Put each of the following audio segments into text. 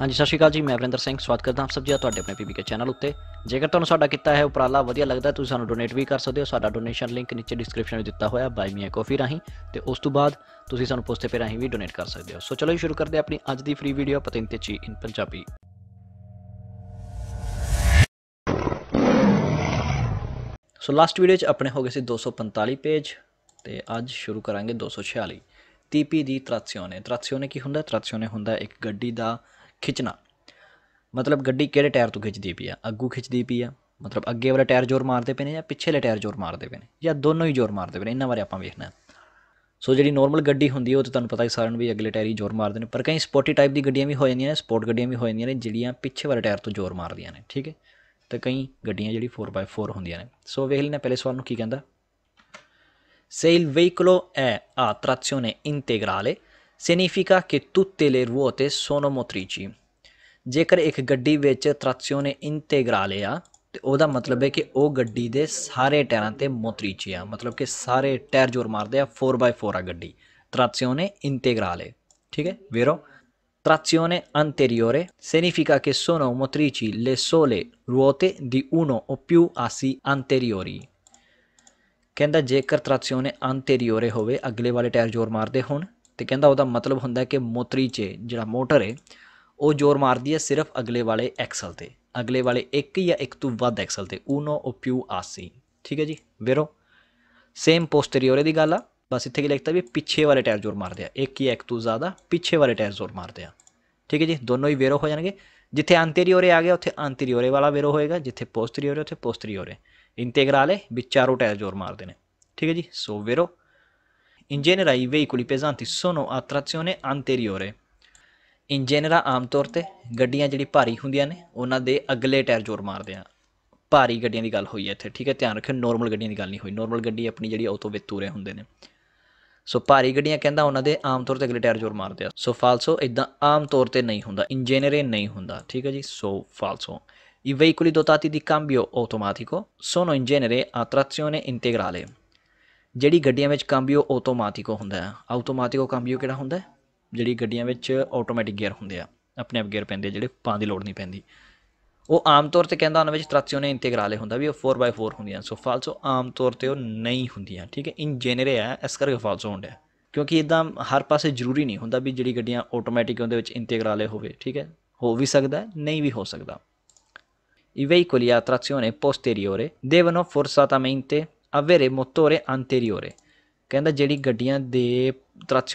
ਹਾਂਜੀ ਸਤਿ ਸ਼੍ਰੀ ਅਕਾਲ ਜੀ ਮੈਂ ਅਵਿੰਦਰ ਸਿੰਘ ਸਵਾਗਤ ਕਰਦਾ ਹਾਂ ਸਭ ਜੀ ਤੁਹਾਡੇ ਆਪਣੇ ਕੇ ਚੈਨਲ ਉੱਤੇ ਜੇਕਰ ਤੁਹਾਨੂੰ ਸਾਡਾ ਕੀਤਾ ਹੈ ਉਪਰਾਲਾ ਵਧੀਆ ਲੱਗਦਾ ਤੁਸੀਂ ਸਾਨੂੰ ਡੋਨੇਟ ਵੀ ਕਰ ਸਕਦੇ ਹੋ ਸਾਡਾ ਡੋਨੇਸ਼ਨ ਲਿੰਕ ਨੀਚੇ ਡਿਸਕ੍ਰਿਪਸ਼ਨ ਵਿੱਚ ਦਿੱਤਾ ਹੋਇਆ ਬਾਈ ਮੀਆ ਕਾਫੀ ਰਾਹੀਂ ਤੇ ਉਸ ਤੋਂ ਬਾਅਦ ਤੁਸੀਂ ਸਾਨੂੰ ਪੋਸਟੇ ਪੇ ਰਾਹੀਂ ਵੀ ਡੋਨੇਟ ਕਰ ਸਕਦੇ ਹੋ ਸੋ ਚਲੋ ਜੀ ਸ਼ੁਰੂ ਕਰਦੇ ਆਪਣੀ ਅੱਜ ਦੀ ਫ੍ਰੀ ਵੀਡੀਓ ਪਤੰਤੇ ਚੀ in Punjabi so last video 'ਚ ਆਪਣੇ ਹੋ ਗਏ ਸੀ 245 ਪੇਜ ਤੇ ਅੱਜ ਸ਼ੁਰੂ ਕਰਾਂਗੇ 246 ਟੀਪੀ ਦੀ ਤਰਾਸੀਓਨੇ ਤਰਾਸੀਓਨੇ ਕੀ ਹੁੰਦਾ ਤਰਾਸੀਓਨੇ ਹੁੰਦਾ ਇੱਕ ਗੱਡੀ ਦਾ ਖਿੱਚਣਾ ਮਤਲਬ ਗੱਡੀ ਕਿਹੜੇ ਟਾਇਰ ਤੋਂ ਖਿੱਚਦੀ ਪਈ ਆ ਅੱਗੂ ਖਿੱਚਦੀ ਪਈ ਆ ਮਤਲਬ ਅੱਗੇ ਵਾਲਾ ਟਾਇਰ ਜ਼ੋਰ ਮਾਰਦੇ ਪਏ ਨੇ ਜਾਂ ਪਿੱਛੇ ਟਾਇਰ ਜ਼ੋਰ ਮਾਰਦੇ ਪਏ ਨੇ ਜਾਂ ਦੋਨੋਂ ਹੀ ਜ਼ੋਰ ਮਾਰਦੇ ਪਏ ਨੇ ਇਹਨਾਂ ਬਾਰੇ ਆਪਾਂ ਵੇਖਣਾ ਸੋ ਜਿਹੜੀ ਨਾਰਮਲ ਗੱਡੀ ਹੁੰਦੀ ਹੈ ਉਹ ਤਾਂ ਤੁਹਾਨੂੰ ਪਤਾ ਹੀ ਸਾਰਿਆਂ ਨੂੰ ਵੀ ਅਗਲੇ ਟਾਇਰ ਹੀ ਜ਼ੋਰ ਮਾਰਦੇ ਨੇ ਪਰ ਕਈ ਸਪੋਰਟੀ ਟਾਈਪ ਦੀ ਗੱਡੀਆਂ ਵੀ ਹੋ ਜਾਂਦੀਆਂ ਨੇ ਸਪੋਰਟ ਗੱਡੀਆਂ ਵੀ ਹੋ ਜਾਂਦੀਆਂ ਨੇ ਜਿਹੜੀਆਂ ਪਿੱਛੇ ਵਾਲੇ ਟਾਇਰ ਤੋਂ ਜ਼ੋਰ ਮਾਰਦੀਆਂ ਨੇ ਠੀਕ ਹੈ ਤੇ ਕਈ ਗੱਡੀਆਂ ਜਿਹੜੀ 4x4 ਹੁੰਦੀਆਂ ਨੇ ਸੋ ਵੇਖ ਲੈਣਾ ਪਹਿਲੇ ਸਵਾਲ ਨੂੰ ਕੀ ਕਹਿੰਦਾ ਸੇਲ ਵਹੀਕਲੋ ਐ ਆ a trazione significa che tutte le ruote sono motrici gaddi ਇੱਕ ਗੱਡੀ ਵਿੱਚ ਟ੍ਰੈਕਸ਼ਨ ਇੰਟੀਗ੍ਰਲ ਆ ਤੇ ਉਹਦਾ ਮਤਲਬ ਹੈ gaddi ਉਹ ਗੱਡੀ ਦੇ ਸਾਰੇ ਟਾਇਰਾਂ ਤੇ ਮੋਤਰੀਚੇ ਆ ਮਤਲਬ ਕਿ ਸਾਰੇ ਟਾਇਰ ਜ਼ੋਰ ਮਾਰਦੇ ਆ 4x4 ਆ ਗੱਡੀ ਟ੍ਰੈਕਸ਼ਨ ਇੰਟੀਗ੍ਰਲ ਹੈ ਠੀਕ ਹੈ ਵੇਰੋ trazione anteriore significa che sono motrici le sole ruote di uno o più assi anteriori. ਕਹਿੰਦਾ ਜੇਕਰ ਟ੍ਰੈਕਸ਼ਨ anteriore ਹੋਵੇ ਅਗਲੇ ਵਾਲੇ ਟਾਇਰ ਜ਼ੋਰ ਮਾਰਦੇ ਹੋਣ ਤੇ ਕਹਿੰਦਾ ਉਹਦਾ ਮਤਲਬ ਹੁੰਦਾ ਕਿ ਮੋਤਰੀ 'ਚ ਜਿਹੜਾ ਮੋਟਰ ਹੈ ਉਹ ਜ਼ੋਰ ਮਾਰਦੀ ਹੈ ਸਿਰਫ ਅਗਲੇ ਵਾਲੇ ਐਕਸਲ ਤੇ ਅਗਲੇ ਵਾਲੇ ਇੱਕ ਜਾਂ ਇੱਕ ਤੋਂ ਵੱਧ ਐਕਸਲ ਤੇ ਉਨੋ ਓਪਿਊ ਆਸੀ ਠੀਕ ਹੈ ਜੀ ਵੇਰੋ ਸੇਮ ਪੋਸਟੀਰੀਅਰ ਦੀ ਗੱਲ ਆ ਬਸ ਇੱਥੇ ਕੀ ਲਿਖਤਾ ਵੀ ਪਿੱਛੇ ਵਾਲੇ ਟਾਇਰ ਜ਼ੋਰ ਮਾਰਦੇ ਆ ਇੱਕ ਜਾਂ ਇੱਕ ਤੋਂ ਜ਼ਿਆਦਾ ਪਿੱਛੇ ਵਾਲੇ ਟਾਇਰ ਜ਼ੋਰ ਮਾਰਦੇ ਆ ਠੀਕ ਹੈ ਜੀ ਦੋਨੋਂ ਹੀ ਵੇਰੋ ਹੋ ਜਾਣਗੇ ਜਿੱਥੇ ਐਂਟੀਰੀਓਰੇ ਆ ਗਿਆ ਉੱਥੇ ਐਂਟੀਰੀਓਰੇ ਵਾਲਾ ਵੇਰੋ ਹੋਏਗਾ ਜਿੱਥੇ ਪੋਸਟਰੀਓਰੇ ਉੱਥੇ ਪੋਸਟਰੀਓਰੇ ਇੰਟੀਗ੍ਰਲ ਹੈ ਵਿਚਾਰੋ ਟਾਇਰ ਜ਼ੋਰ ਮਾਰਦੇ ਨੇ ਠੀਕ ਹੈ ਜੀ ਸੋ ਵੇਰੋ In genere i veicoli pesanti sono a trazione anteriore. In general ਆਮ ਤੌਰ ਤੇ ਗੱਡੀਆਂ ਜਿਹੜੀ ਭਾਰੀ ਹੁੰਦੀਆਂ ਨੇ ਉਹਨਾਂ ਦੇ ਅਗਲੇ ਟਾਇਰ ਜ਼ੋਰ ਮਾਰਦੇ ਆ ਭਾਰੀ ਗੱਡੀਆਂ ਦੀ ਗੱਲ ਹੋਈ ਹੈ ਇੱਥੇ ਠੀਕ ਹੈ ਧਿਆਨ ਰੱਖਿਓ ਨੋਰਮਲ ਗੱਡੀਆਂ ਦੀ ਗੱਲ ਨਹੀਂ ਹੋਈ ਨੋਰਮਲ ਗੱਡੀ ਆਪਣੀ ਜਿਹੜੀ ਉਹ ਤੋਂ ਵਿਤੂਰੇ ਹੁੰਦੇ ਨੇ ਸੋ ਭਾਰੀ ਗੱਡੀਆਂ ਕਹਿੰਦਾ ਉਹਨਾਂ ਦੇ ਆਮ ਤੌਰ ਤੇ ਅਗਲੇ ਟਾਇਰ ਜ਼ੋਰ ਮਾਰਦੇ ਆ ਸੋ ਫਾਲਸੋ ਇਦਾਂ ਆਮ ਤੌਰ ਤੇ ਨਹੀਂ ਹੁੰਦਾ ਇਨ ਜਨਰਲ ਨਹੀਂ ਹੁੰਦਾ ਠੀਕ ਹੈ ਜੀ so ਫਾਲਸੋ I veicoli dotati di cambio automatico sono in genere a trazione integrale ਜਿਹੜੀ ਗੱਡੀਆਂ ਵਿੱਚ ਕਾਂਬੀਓ ਆਟੋਮੈਟਿਕੋ ਹੁੰਦਾ ਹੈ ਆਟੋਮੈਟਿਕੋ ਕਾਂਬੀਓ ਕਿਹੜਾ ਹੁੰਦਾ ਜਿਹੜੀ ਗੱਡੀਆਂ ਵਿੱਚ ਆਟੋਮੈਟਿਕ ਗੇਅਰ ਹੁੰਦੇ ਆ ਆਪਣੇ ਆਪ ਗੇਅਰ ਪੈਂਦੇ ਜਿਹੜੇ ਪਾਉਣ ਦੀ ਲੋੜ ਨਹੀਂ ਪੈਂਦੀ ਉਹ ਆਮ ਤੌਰ ਤੇ ਕਹਿੰਦਾ ਉਹਨਾਂ ਵਿੱਚ ਨੇ ਇੰਟੀਗ੍ਰਾਲੇ ਹੁੰਦਾ ਵੀ ਉਹ 4x4 ਹੁੰਦੀਆਂ ਸੋ ਫਾਲਸੋ ਆਮ ਤੌਰ ਤੇ ਉਹ ਨਹੀਂ ਹੁੰਦੀਆਂ ਠੀਕ ਹੈ ਇਨ ਜਨਰਲ ਹੈ ਇਸ ਕਰਕੇ ਫਾਲਸੋ ਹੁੰਦਾ ਕਿਉਂਕਿ ਇਦਾਂ ਹਰ ਪਾਸੇ ਜ਼ਰੂਰੀ ਨਹੀਂ ਹੁੰਦਾ ਵੀ ਜਿਹੜੀ ਗੱਡੀਆਂ ਆਟੋਮੈਟਿਕ ਉਹਦੇ ਵਿੱਚ ਇੰਟੀਗ੍ਰਾਲੇ ਹੋਵੇ ਠੀਕ ਹੈ ਹੋ ਵੀ ਸਕਦਾ ਨਹੀਂ ਵੀ ਹੋ ਸਕਦਾ I veicoli a trazione ਪੋਸਟੇਰੀਓਰੇ ਦੇਵਨੋ forzatamente avere motore anteriore ਕਹਿੰਦਾ ਜਿਹੜੀ ਗੱਡੀਆਂ ਦੇ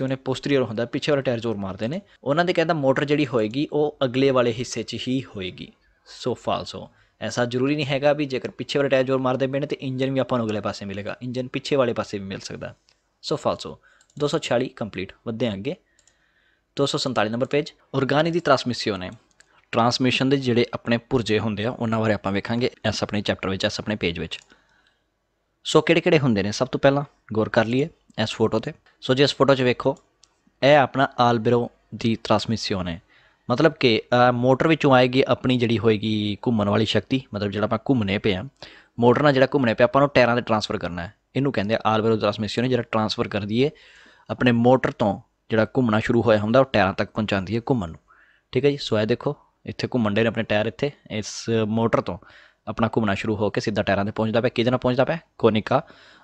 ਨੇ ਪੋਸਟਰੀਅਰ ਹੁੰਦਾ ਪਿੱਛੇ ਵਾਲਾ ਟਾਇਰ ਜ਼ੋਰ ਮਾਰਦੇ ਨੇ ਉਹਨਾਂ ਦੇ ਕਹਿੰਦਾ ਮੋਟਰ ਜਿਹੜੀ ਹੋਏਗੀ ਉਹ ਅਗਲੇ ਵਾਲੇ ਹਿੱਸੇ 'ਚ ਹੀ ਹੋਏਗੀ ਸੋ ਫਾਲਸੋ ਐਸਾ ਜ਼ਰੂਰੀ ਨਹੀਂ ਹੈਗਾ ਵੀ ਜੇਕਰ ਪਿੱਛੇ ਵਾਲੇ ਟਾਇਰ ਜ਼ੋਰ ਮਾਰਦੇ ਬੈਣ ਤੇ ਇੰਜਨ ਵੀ ਆਪਾਂ ਨੂੰ ਅਗਲੇ ਪਾਸੇ ਮਿਲੇਗਾ ਇੰਜਨ ਪਿੱਛੇ ਵਾਲੇ ਪਾਸੇ ਵੀ ਮਿਲ ਸਕਦਾ ਸੋ ਫਾਲਸੋ 246 ਕੰਪਲੀਟ ਵਧਦੇ ਆਂ ਅੱਗੇ 247 ਨੰਬਰ ਪੇਜ ਔਰਗਾਨੀ ਦੀ ਟ੍ਰਾਂਸਮਿਸ਼ਨ ਹੈ ਟ੍ਰਾਂਸਮਿਸ਼ਨ ਦੇ ਜਿਹੜੇ ਆਪਣੇ ਪੁਰਜੇ ਹੁੰਦੇ ਆ ਉਹਨਾਂ ਬਾਰੇ ਆਪਾਂ ਵੇਖਾਂਗੇ ਇਸ ਆਪਣੇ ਚੈਪਟਰ ਵਿੱਚ ਇਸ ਆਪਣੇ ਪੇਜ ਵਿੱਚ ਸੋ ਕਿਹੜੇ ਕਿਹੜੇ ਹੁੰਦੇ ਨੇ ਸਭ ਤੋਂ ਪਹਿਲਾਂ ਗੌਰ ਕਰ ਲਈਏ ਇਸ ਫੋਟੋ ਤੇ ਸੋ ਜੇ ਇਸ ਫੋਟੋ 'ਚ ਵੇਖੋ ਇਹ ਆਪਣਾ ਆਲਬਰੋ ਦੀ ਟ੍ਰਾਂਸਮਿਸ਼ਨ ਹੈ ਮਤਲਬ ਕਿ ਮੋਟਰ ਵਿੱਚੋਂ ਆਏਗੀ ਆਪਣੀ ਜਿਹੜੀ ਹੋਏਗੀ ਘੁੰਮਣ ਵਾਲੀ ਸ਼ਕਤੀ ਮਤਲਬ ਜਿਹੜਾ ਆਪਾਂ ਘੁੰਮਨੇ ਪਿਆ ਮੋਟਰ ਨਾਲ ਜਿਹੜਾ ਘੁੰਮਨੇ ਪਿਆ ਆਪਾਂ ਨੂੰ ਟਾਇਰਾਂ ਤੇ ਟ੍ਰਾਂਸਫਰ ਕਰਨਾ ਹੈ ਇਹਨੂੰ ਕਹਿੰਦੇ ਆ ਆਲਬਰੋ ਟ੍ਰਾਂਸਮਿਸ਼ਨ ਜਿਹੜਾ ਟ੍ਰਾਂਸਫਰ ਕਰਦੀ ਹੈ ਆਪਣੇ ਮੋਟਰ ਤੋਂ ਜਿਹੜਾ ਘੁੰਮਣਾ ਸ਼ੁਰੂ ਹੋਇਆ ਹੁੰਦਾ ਉਹ ਟਾਇਰਾਂ ਤੱਕ ਪਹੁੰਚਾਉਂਦੀ ਹੈ ਘੁੰਮਣ ਨੂੰ ਠੀਕ ਹੈ ਜੀ ਸੋ ਇਹ ਦੇਖੋ ਇੱਥੇ ਘੁੰਮਣ ਦੇ ਨੇ ਆਪਣੇ ਟਾਇਰ ਇੱਥੇ ਇਸ ਮੋਟਰ ਤੋਂ ਆਪਣਾ ਘੁੰਮਣਾ ਸ਼ੁਰੂ ਹੋ ਕੇ ਸਿੱਧਾ ਟਾਇਰਾਂ ਤੇ ਪਹੁੰਚਦਾ ਪਿਆ ਕਿਹਦੇ ਨਾਲ ਪਹੁੰਚਦਾ ਪਿਆ ਕੋਨਿਕਾ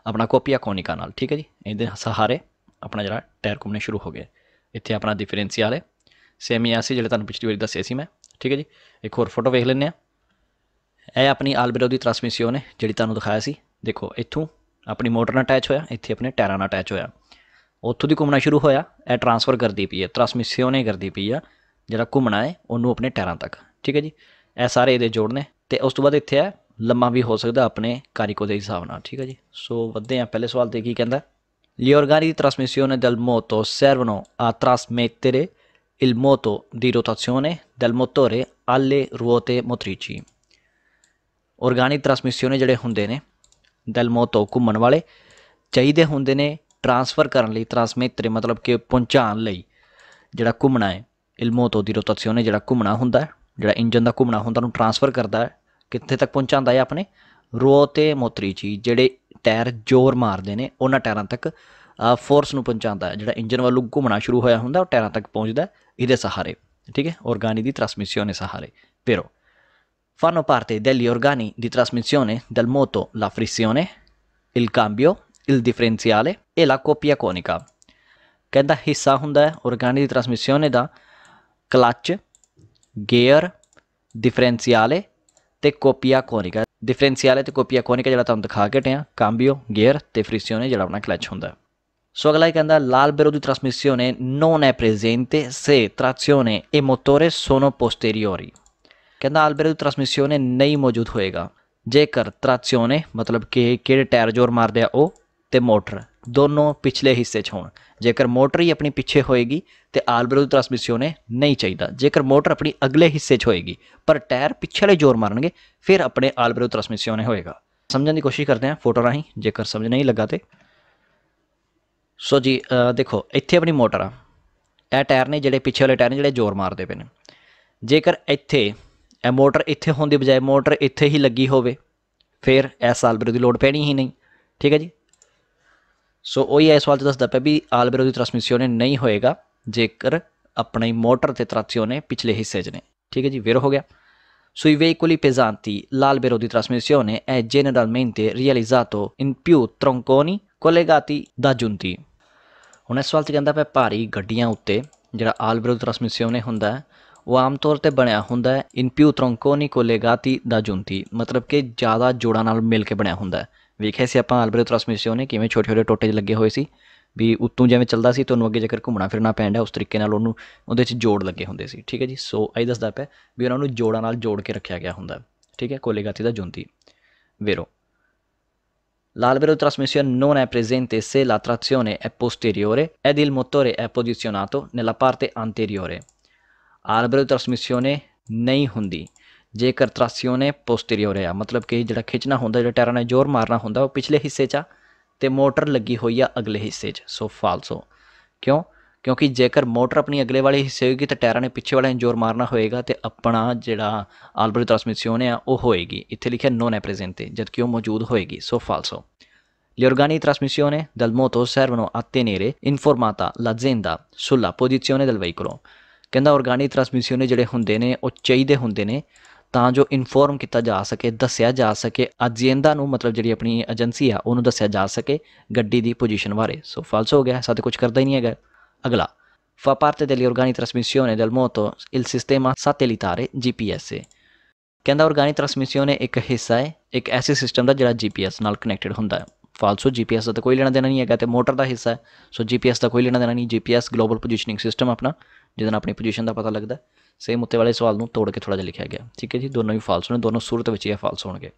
ਆਪਣਾ ਕੋਪੀਆ ਕੋਨਿਕਾ ਨਾਲ ਠੀਕ ਹੈ ਜੀ ਇਹਦੇ ਸਹਾਰੇ ਆਪਣਾ ਜਿਹੜਾ ਟਾਇਰ ਘੁੰਮਣੇ ਸ਼ੁਰੂ ਹੋ ਗਏ ਇੱਥੇ ਆਪਣਾ ਡਿਫਰੈਂਸ਼ੀਅਲ ਹੈ ਸੇਮੀ ਐਸੀ ਜਿਹੜਾ ਤੁਹਾਨੂੰ ਪਿਛਲੀ ਵਾਰੀ ਦੱਸਿਆ ਸੀ ਮੈਂ ਠੀਕ ਹੈ ਜੀ ਇੱਕ ਹੋਰ ਫੋਟੋ ਵੇਖ ਲੈਂਦੇ ਆ ਇਹ ਆਪਣੀ ਆਲਬਰੋ ਦੀ ਟ੍ਰਾਂਸਮਿਸ਼ਨ ਹੈ ਜਿਹੜੀ ਤੁਹਾਨੂੰ ਦਿਖਾਇਆ ਸੀ ਦੇਖੋ ਇੱਥੋਂ ਆਪਣੀ ਮੋਟਰ ਨਾਲ ਅਟੈਚ ਹੋਇਆ ਇੱਥੇ ਆਪਣੇ ਟਾਇਰਾਂ ਨਾਲ ਅਟੈਚ ਹੋਇਆ ਉੱਥੋਂ ਦੀ ਘੁੰਮਣਾ ਸ਼ੁਰੂ ਹੋਇਆ ਇਹ ਟ੍ਰਾਂਸਫਰ ਕਰਦੀ ਪਈ ਹੈ ਟ੍ਰਾਂਸਮਿਸ਼ਨ ਹੀ ਕਰਦੀ ਪਈ ਆ ਜਿਹੜਾ ਘੁੰਮਣਾ ਹੈ ਉਹਨੂੰ ਆਪਣੇ ਟਾਇਰਾਂ ਤੱਕ ਠੀਕ ਹੈ ਜੀ ਇਹ ਸਾਰੇ ਇਹਦੇ ਜੋੜਨੇ ਤੇ ਉਸ ਤੋਂ ਬਾਅਦ ਇੱਥੇ ਹੈ ਲੰਮਾ ਵੀ ਹੋ ਸਕਦਾ ਆਪਣੇ ਕਾਰਿਕੋ ਦੇ ਹਿਸਾਬ ਨਾਲ ਠੀਕ ਹੈ ਜੀ ਸੋ ਵਧਦੇ ਆ ਪਹਿਲੇ ਸਵਾਲ ਤੇ ਕੀ ਕਹਿੰਦਾ Gli organi di trasmissione del moto servono a trasmettere il moto di rotazione del motore alle ruote motrici. Organi di trasmissione ਜਿਹੜੇ ਹੁੰਦੇ ਨੇ del moto ਘੁੰਮਣ ਵਾਲੇ ਚਾਹੀਦੇ ਹੁੰਦੇ ਨੇ ਟ੍ਰਾਂਸਫਰ ਕਰਨ ਲਈ ਟ੍ਰਾਂਸਮਿਟਰ ਮਤਲਬ ਕਿ ਪਹੁੰਚਾਉਣ ਲਈ ਜਿਹੜਾ ਘੁੰਮਣਾ ਹੈ il moto di rotazione ਜਿਹੜਾ ਘੁੰਮਣਾ ਹੁੰਦਾ ਜਿਹੜਾ ਇੰਜਨ ਦਾ ਘੁੰਮਣਾ ਹੁੰਦਾ ਨੂੰ ਟ੍ਰਾਂਸਫਰ ਕਰਦਾ ਹੈ ਕਿੱਥੇ ਤੱਕ ਪਹੁੰਚਾਉਂਦਾ ਹੈ ਆਪਣੇ ਰੋ ਤੇ ਮੋਤਰੀ ਮੋਤਰੀਚੀ ਜਿਹੜੇ ਟਾਇਰ ਜ਼ੋਰ ਮਾਰਦੇ ਨੇ ਉਹਨਾਂ ਟਾਇਰਾਂ ਤੱਕ ਫੋਰਸ ਨੂੰ ਪਹੁੰਚਾਉਂਦਾ ਜਿਹੜਾ ਇੰਜਨ ਵੱਲੋਂ ਘੁੰਮਣਾ ਸ਼ੁਰੂ ਹੋਇਆ ਹੁੰਦਾ ਉਹ ਟਾਇਰਾਂ ਤੱਕ ਪਹੁੰਚਦਾ ਇਹਦੇ ਸਹਾਰੇ ਠੀਕ ਹੈ ਔਰਗਾਨੀ ਦੀ ਦੇ ਸਹਾਰੇ ਪਰ fanno parte degli organi di trasmissione del moto la frizione il cambio il differenziale e la coppia conica ਕਹਿੰਦਾ ਹਿੱਸਾ ਹੁੰਦਾ ਹੈ ਔਰਗਾਨੀ ਦੀ ਟ੍ਰਾਂਸਮਿਸਿਓਨੇ ਦਾ ਕਲਚ ਗੇਅਰ ਡਿਫਰੈਂਸ਼ੀਅਲੇ ਤੇ ਕੋਪੀਆ ਕੋਨਿਕਾ ਡਿਫਰੈਂਸ਼ੀਅਲ ਤੇ ਕੋਪੀਆ ਕੋਨਿਕਾ ਜਿਹੜਾ ਤੁਹਾਨੂੰ ਦਿਖਾ ਕੇ ਟਿਆ ਕਾਂਬੀਓ ਗੇਅਰ ਤੇ ਫ੍ਰਿਸੀਓਨੇ ਜਿਹੜਾ ਆਪਣਾ ਕਲਚ ਹੁੰਦਾ ਸੋ ਅਗਲਾ ਕਹਿੰਦਾ ਲਾਲ ਬੇਰੋ ਦੀ ਨੋਨ ਐ è ਸੇ se trazione ਮੋਟੋਰੇ ਸੋਨੋ ਪੋਸਟੇਰੀਓਰੀ ਕਹਿੰਦਾ ਲਾਲ ਦੀ ਟ੍ਰਾਂਸਮਿਸ਼ਨੇ ਨਹੀਂ ਮੌਜੂਦ ਹੋਏਗਾ ਜੇਕਰ ਟ੍ਰਾਂਸੀਓਨੇ ਮਤਲਬ ਕਿ ਕਿਹੜੇ ਟਾਇਰ ਜ਼ੋਰ ਮਾਰਦੇ ਆ ਉਹ ਤੇ ਮੋਟਰ ਦੋਨੋਂ ਪਿਛਲੇ ਹਿੱਸੇ 'ਚ ਹੋਣ ਜੇਕਰ ਮੋਟਰ ਹੀ ਆਪਣੀ ਪਿੱਛੇ ਹੋਏਗੀ ਤੇ ਆਲਬਰੋ ਦੀ ਟ੍ਰਾਂਸਮਿਸ਼ਨ ਨਹੀਂ ਚਾਹੀਦਾ ਜੇਕਰ ਮੋਟਰ ਆਪਣੀ ਅਗਲੇ ਹਿੱਸੇ 'ਚ ਹੋਏਗੀ ਪਰ ਟਾਇਰ ਪਿਛਲੇ ਜ਼ੋਰ ਮਾਰਨਗੇ ਫਿਰ ਆਪਣੇ ਆਲਬਰੋ ਟ੍ਰਾਂਸਮਿਸ਼ਿਓਨੇ ਹੋਏਗਾ ਸਮਝਣ ਦੀ ਕੋਸ਼ਿਸ਼ ਕਰਦੇ ਹਾਂ ਫੋਟੋ ਰਾਹੀਂ ਜੇਕਰ ਸਮਝ ਨਹੀਂ ਲੱਗਾ ਤੇ ਸੋ ਜੀ ਦੇਖੋ ਇੱਥੇ ਆਪਣੀ ਮੋਟਰ ਆ ਇਹ ਟਾਇਰ ਨੇ ਜਿਹੜੇ ਪਿੱਛੇ ਵਾਲੇ ਟਾਇਰ ਨੇ ਜਿਹੜੇ ਜ਼ੋਰ ਮਾਰਦੇ ਪਏ ਨੇ ਜੇਕਰ ਇੱਥੇ ਇਹ ਮੋਟਰ ਇੱਥੇ ਹੋਣ ਦੀ ਬਜਾਏ ਮੋਟਰ ਇੱਥੇ ਹੀ ਲੱਗੀ ਹੋਵੇ ਫਿਰ ਇਸ ਆਲਬਰੋ ਦੀ ਲੋਡ ਪੈਣੀ ਹੀ ਨਹੀਂ ਠੀਕ ਹੈ ਜੀ ਸੋ ਉਹ ਹੀ ਇਸ ਵਾਰ ਚ ਦੱਸਦਾ ਪਿਆ ਵੀ ਆਲਬਰੋ ਦੀ ਟ੍ਰਾਂਸਮਿਸ਼ਨ ਨਹੀਂ ਹੋਏਗਾ ਜੇਕਰ ਆਪਣੇ ਮੋਟਰ ਤੇ ਨੇ ਪਿਛਲੇ ਹਿੱਸੇ 'ਚ ਨੇ ਠੀਕ ਹੈ ਜੀ ਵੇਰ ਹੋ ਗਿਆ ਸੋ ਇਹ ਪੇਜ਼ਾਂਤੀ ਲਾਲ pesanti ਦੀ ਟ੍ਰਾਂਸਮਿਸ਼ਨ ਨੇ ਐ generalmente realizzato ਇਨ ਪਿਊ tronconi ਕੋਲੇਗਾਤੀ ਦਾ ਜੁੰਤੀ ਹੁਣ ਇਸ ਵਾਰ 'ਚ ਕਹਿੰਦਾ ਪਿਆ ਭਾਰੀ ਗੱਡੀਆਂ ਉੱਤੇ ਜਿਹੜਾ ਆਲਬਰੋ ਦੀ ਟ੍ਰਾਂਸਮਿਸ਼ਨ ਨੇ ਹੁੰਦਾ ਹੈ ਉਹ ਆਮ ਤੌਰ ਤੇ ਬਣਿਆ ਹੁੰਦਾ ਹੈ ਇਨ ਪਿਊ ਤ੍ਰੋਂਕੋਨੀ ਕੋ ਲੇਗਾਤੀ ਦਾ ਜੁੰਤੀ ਮਤਲਬ ਕਿ ਜ਼ਿਆਦਾ ਜੋੜਾਂ ਨਾਲ ਮਿਲ ਕੇ ਬਣਿਆ ਹੁੰਦਾ ਹੈ ਵੇਖਿਆ ਸੀ ਆਪਾਂ ਆਲਬਰੇਟ ਟ੍ਰਾਂਸਮਿਸ਼ਨ ਨੇ ਕਿਵੇਂ ਛੋਟੇ ਛੋਟੇ ਟੋਟੇ ਲੱਗੇ ਹੋਏ ਸੀ ਵੀ ਉੱਤੋਂ ਜਿਵੇਂ ਚੱਲਦਾ ਸੀ ਤੁਹਾਨੂੰ ਅੱਗੇ ਜੇਕਰ ਘੁੰਮਣਾ ਫਿਰਨਾ ਪੈਂਦਾ ਉਸ ਤਰੀਕੇ ਨਾਲ ਉਹਨੂੰ ਉਹਦੇ 'ਚ ਜੋੜ ਲੱਗੇ ਹੁੰਦੇ ਸੀ ਠੀਕ ਹੈ ਜੀ ਸੋ ਆਈ ਦੱਸਦਾ ਪਿਆ ਵੀ ਉਹਨਾਂ ਨੂੰ ਜੋੜਾਂ ਨਾਲ ਜੋੜ ਕੇ ਰੱਖਿਆ ਗਿਆ ਹੁੰਦਾ ਠੀਕ ਹੈ ਕੋਲੇਗਾਤੀ ਦਾ ਜੁੰਤੀ ਵੇਰੋ L'albero di trasmissione non è presente se la trazione è posteriore ed il motore è posizionato nella parte anteriore. ਆਲਬਰੋ ਟ੍ਰਾਂਸਮਿਸ਼ਿਓਨੇ ਨਹੀਂ ਹੁੰਦੀ ਜੇਕਰ ਟ੍ਰਾਂਸਿਓਨੇ ਪੋਸਟੀਰੀਓਰ ਹੈ ਮਤਲਬ ਕਿ ਜਿਹੜਾ ਖਿੱਚਣਾ ਹੁੰਦਾ ਜਿਹੜਾ ਟਾਇਰਾਂ ਨੇ ਜ਼ੋਰ ਮਾਰਨਾ ਹੁੰਦਾ ਉਹ ਪਿਛਲੇ ਹਿੱਸੇ 'ਚ ਤੇ ਮੋਟਰ ਲੱਗੀ ਹੋਈ ਆ ਅਗਲੇ ਹਿੱਸੇ 'ਚ ਸੋ ਫਾਲਸੋ ਕਿਉਂ ਕਿਉਂਕਿ ਜੇਕਰ ਮੋਟਰ ਆਪਣੀ ਅਗਲੇ ਵਾਲੇ ਹਿੱਸੇ ਹੋਏਗੀ ਤਾਂ ਟਾਇਰਾਂ ਨੇ ਪਿੱਛੇ ਵਾਲੇ ਨੂੰ ਜ਼ੋਰ ਮਾਰਨਾ ਹੋਏਗਾ ਤੇ ਆਪਣਾ ਜਿਹੜਾ ਆਲਬਰੋ ਟ੍ਰਾਂਸਮਿਸ਼ਿਓਨ ਆ ਉਹ ਹੋਏਗੀ ਇੱਥੇ ਲਿਖਿਆ ਨੋਨ ਹੈ ਪ੍ਰੈਜ਼ੈਂਟ ਤੇ ਜਦਕਿ ਉਹ ਮੌਜੂਦ ਹੋਏਗੀ ਸੋ ਫਾਲਸੋ Le organi di trasmissione dal moto servono a tenere informata ਸੁਲਾ sulla Dal ਵਹੀਕਲੋ ਕਹਿੰਦਾ ਆਰਗੈਨਿਕ ਟ੍ਰਾਂਸਮਿਸ਼ਨ ਜਿਹੜੇ ਹੁੰਦੇ ਨੇ ਉਹ ਚਾਹੀਦੇ ਹੁੰਦੇ ਨੇ ਤਾਂ ਜੋ ਇਨਫੋਰਮ ਕੀਤਾ ਜਾ ਸਕੇ ਦੱਸਿਆ ਜਾ ਸਕੇ ਅਜੇਂਦਾ ਨੂੰ ਮਤਲਬ ਜਿਹੜੀ ਆਪਣੀ ਏਜੰਸੀ ਆ ਉਹਨੂੰ ਦੱਸਿਆ ਜਾ ਸਕੇ ਗੱਡੀ ਦੀ ਪੋਜੀਸ਼ਨ ਬਾਰੇ ਸੋ ਫਾਲਸ ਹੋ ਗਿਆ ਸਾਡੇ ਕੁਝ ਕਰਦਾ ਹੀ ਨਹੀਂ ਹੈਗਾ ਅਗਲਾ fa ਦੇ delle organi trasmissione del ਮੋਟੋ ਇਲ ਸਿਸਟੇਮਾ ਸੈਟੇਲਿਟਾਰੇ ਜੀਪੀਐਸ ਕਹਿੰਦਾ ਆਰਗੈਨਿਕ ਟ੍ਰਾਂਸਮਿਸ਼ਨ ਇੱਕ ਹਿੱਸਾ ਹੈ ਇੱਕ ਐਸੇ ਸਿਸਟਮ ਦਾ ਜਿਹੜਾ ਜੀਪੀਐਸ ਨਾਲ ਕਨੈਕਟਡ ਹੁੰਦਾ ਹੈ ਫਾਲਸੋ ਜੀਪੀਐਸ ਦਾ ਤਾਂ ਕੋਈ ਲੈਣਾ ਦੇਣਾ ਨਹੀਂ ਹੈਗਾ ਤੇ ਮੋਟਰ ਦਾ ਹਿੱਸਾ ਹੈ ਸੋ ਜੀਪੀਐਸ ਦਾ ਕੋਈ ਲੈਣਾ ਦੇਣਾ ਨਹੀਂ ਜੀਪੀਐਸ ਗਲੋਬਲ ਪੋਜੀਸ਼ਨਿੰਗ ਸਿਸਟਮ ਆਪਣਾ ਜਿਹਦੇ ਨਾਲ ਆਪਣੀ ਪੋਜੀਸ਼ਨ ਦਾ ਪਤਾ ਲੱਗਦਾ ਸੇਮ ਉੱਤੇ ਵਾਲੇ ਸਵਾਲ ਨੂੰ ਤੋੜ ਕੇ ਥੋੜਾ ਜਿਹਾ ਲਿਖਿਆ ਗਿਆ ਠੀਕ ਹੈ ਜੀ ਦੋਨੋਂ ਹੀ ਫਾਲਸ ਨੇ ਦੋਨੋਂ ਸੂਰਤ ਵਿੱਚ ਇਹ ਫਾਲਸ ਹੋਣਗੇ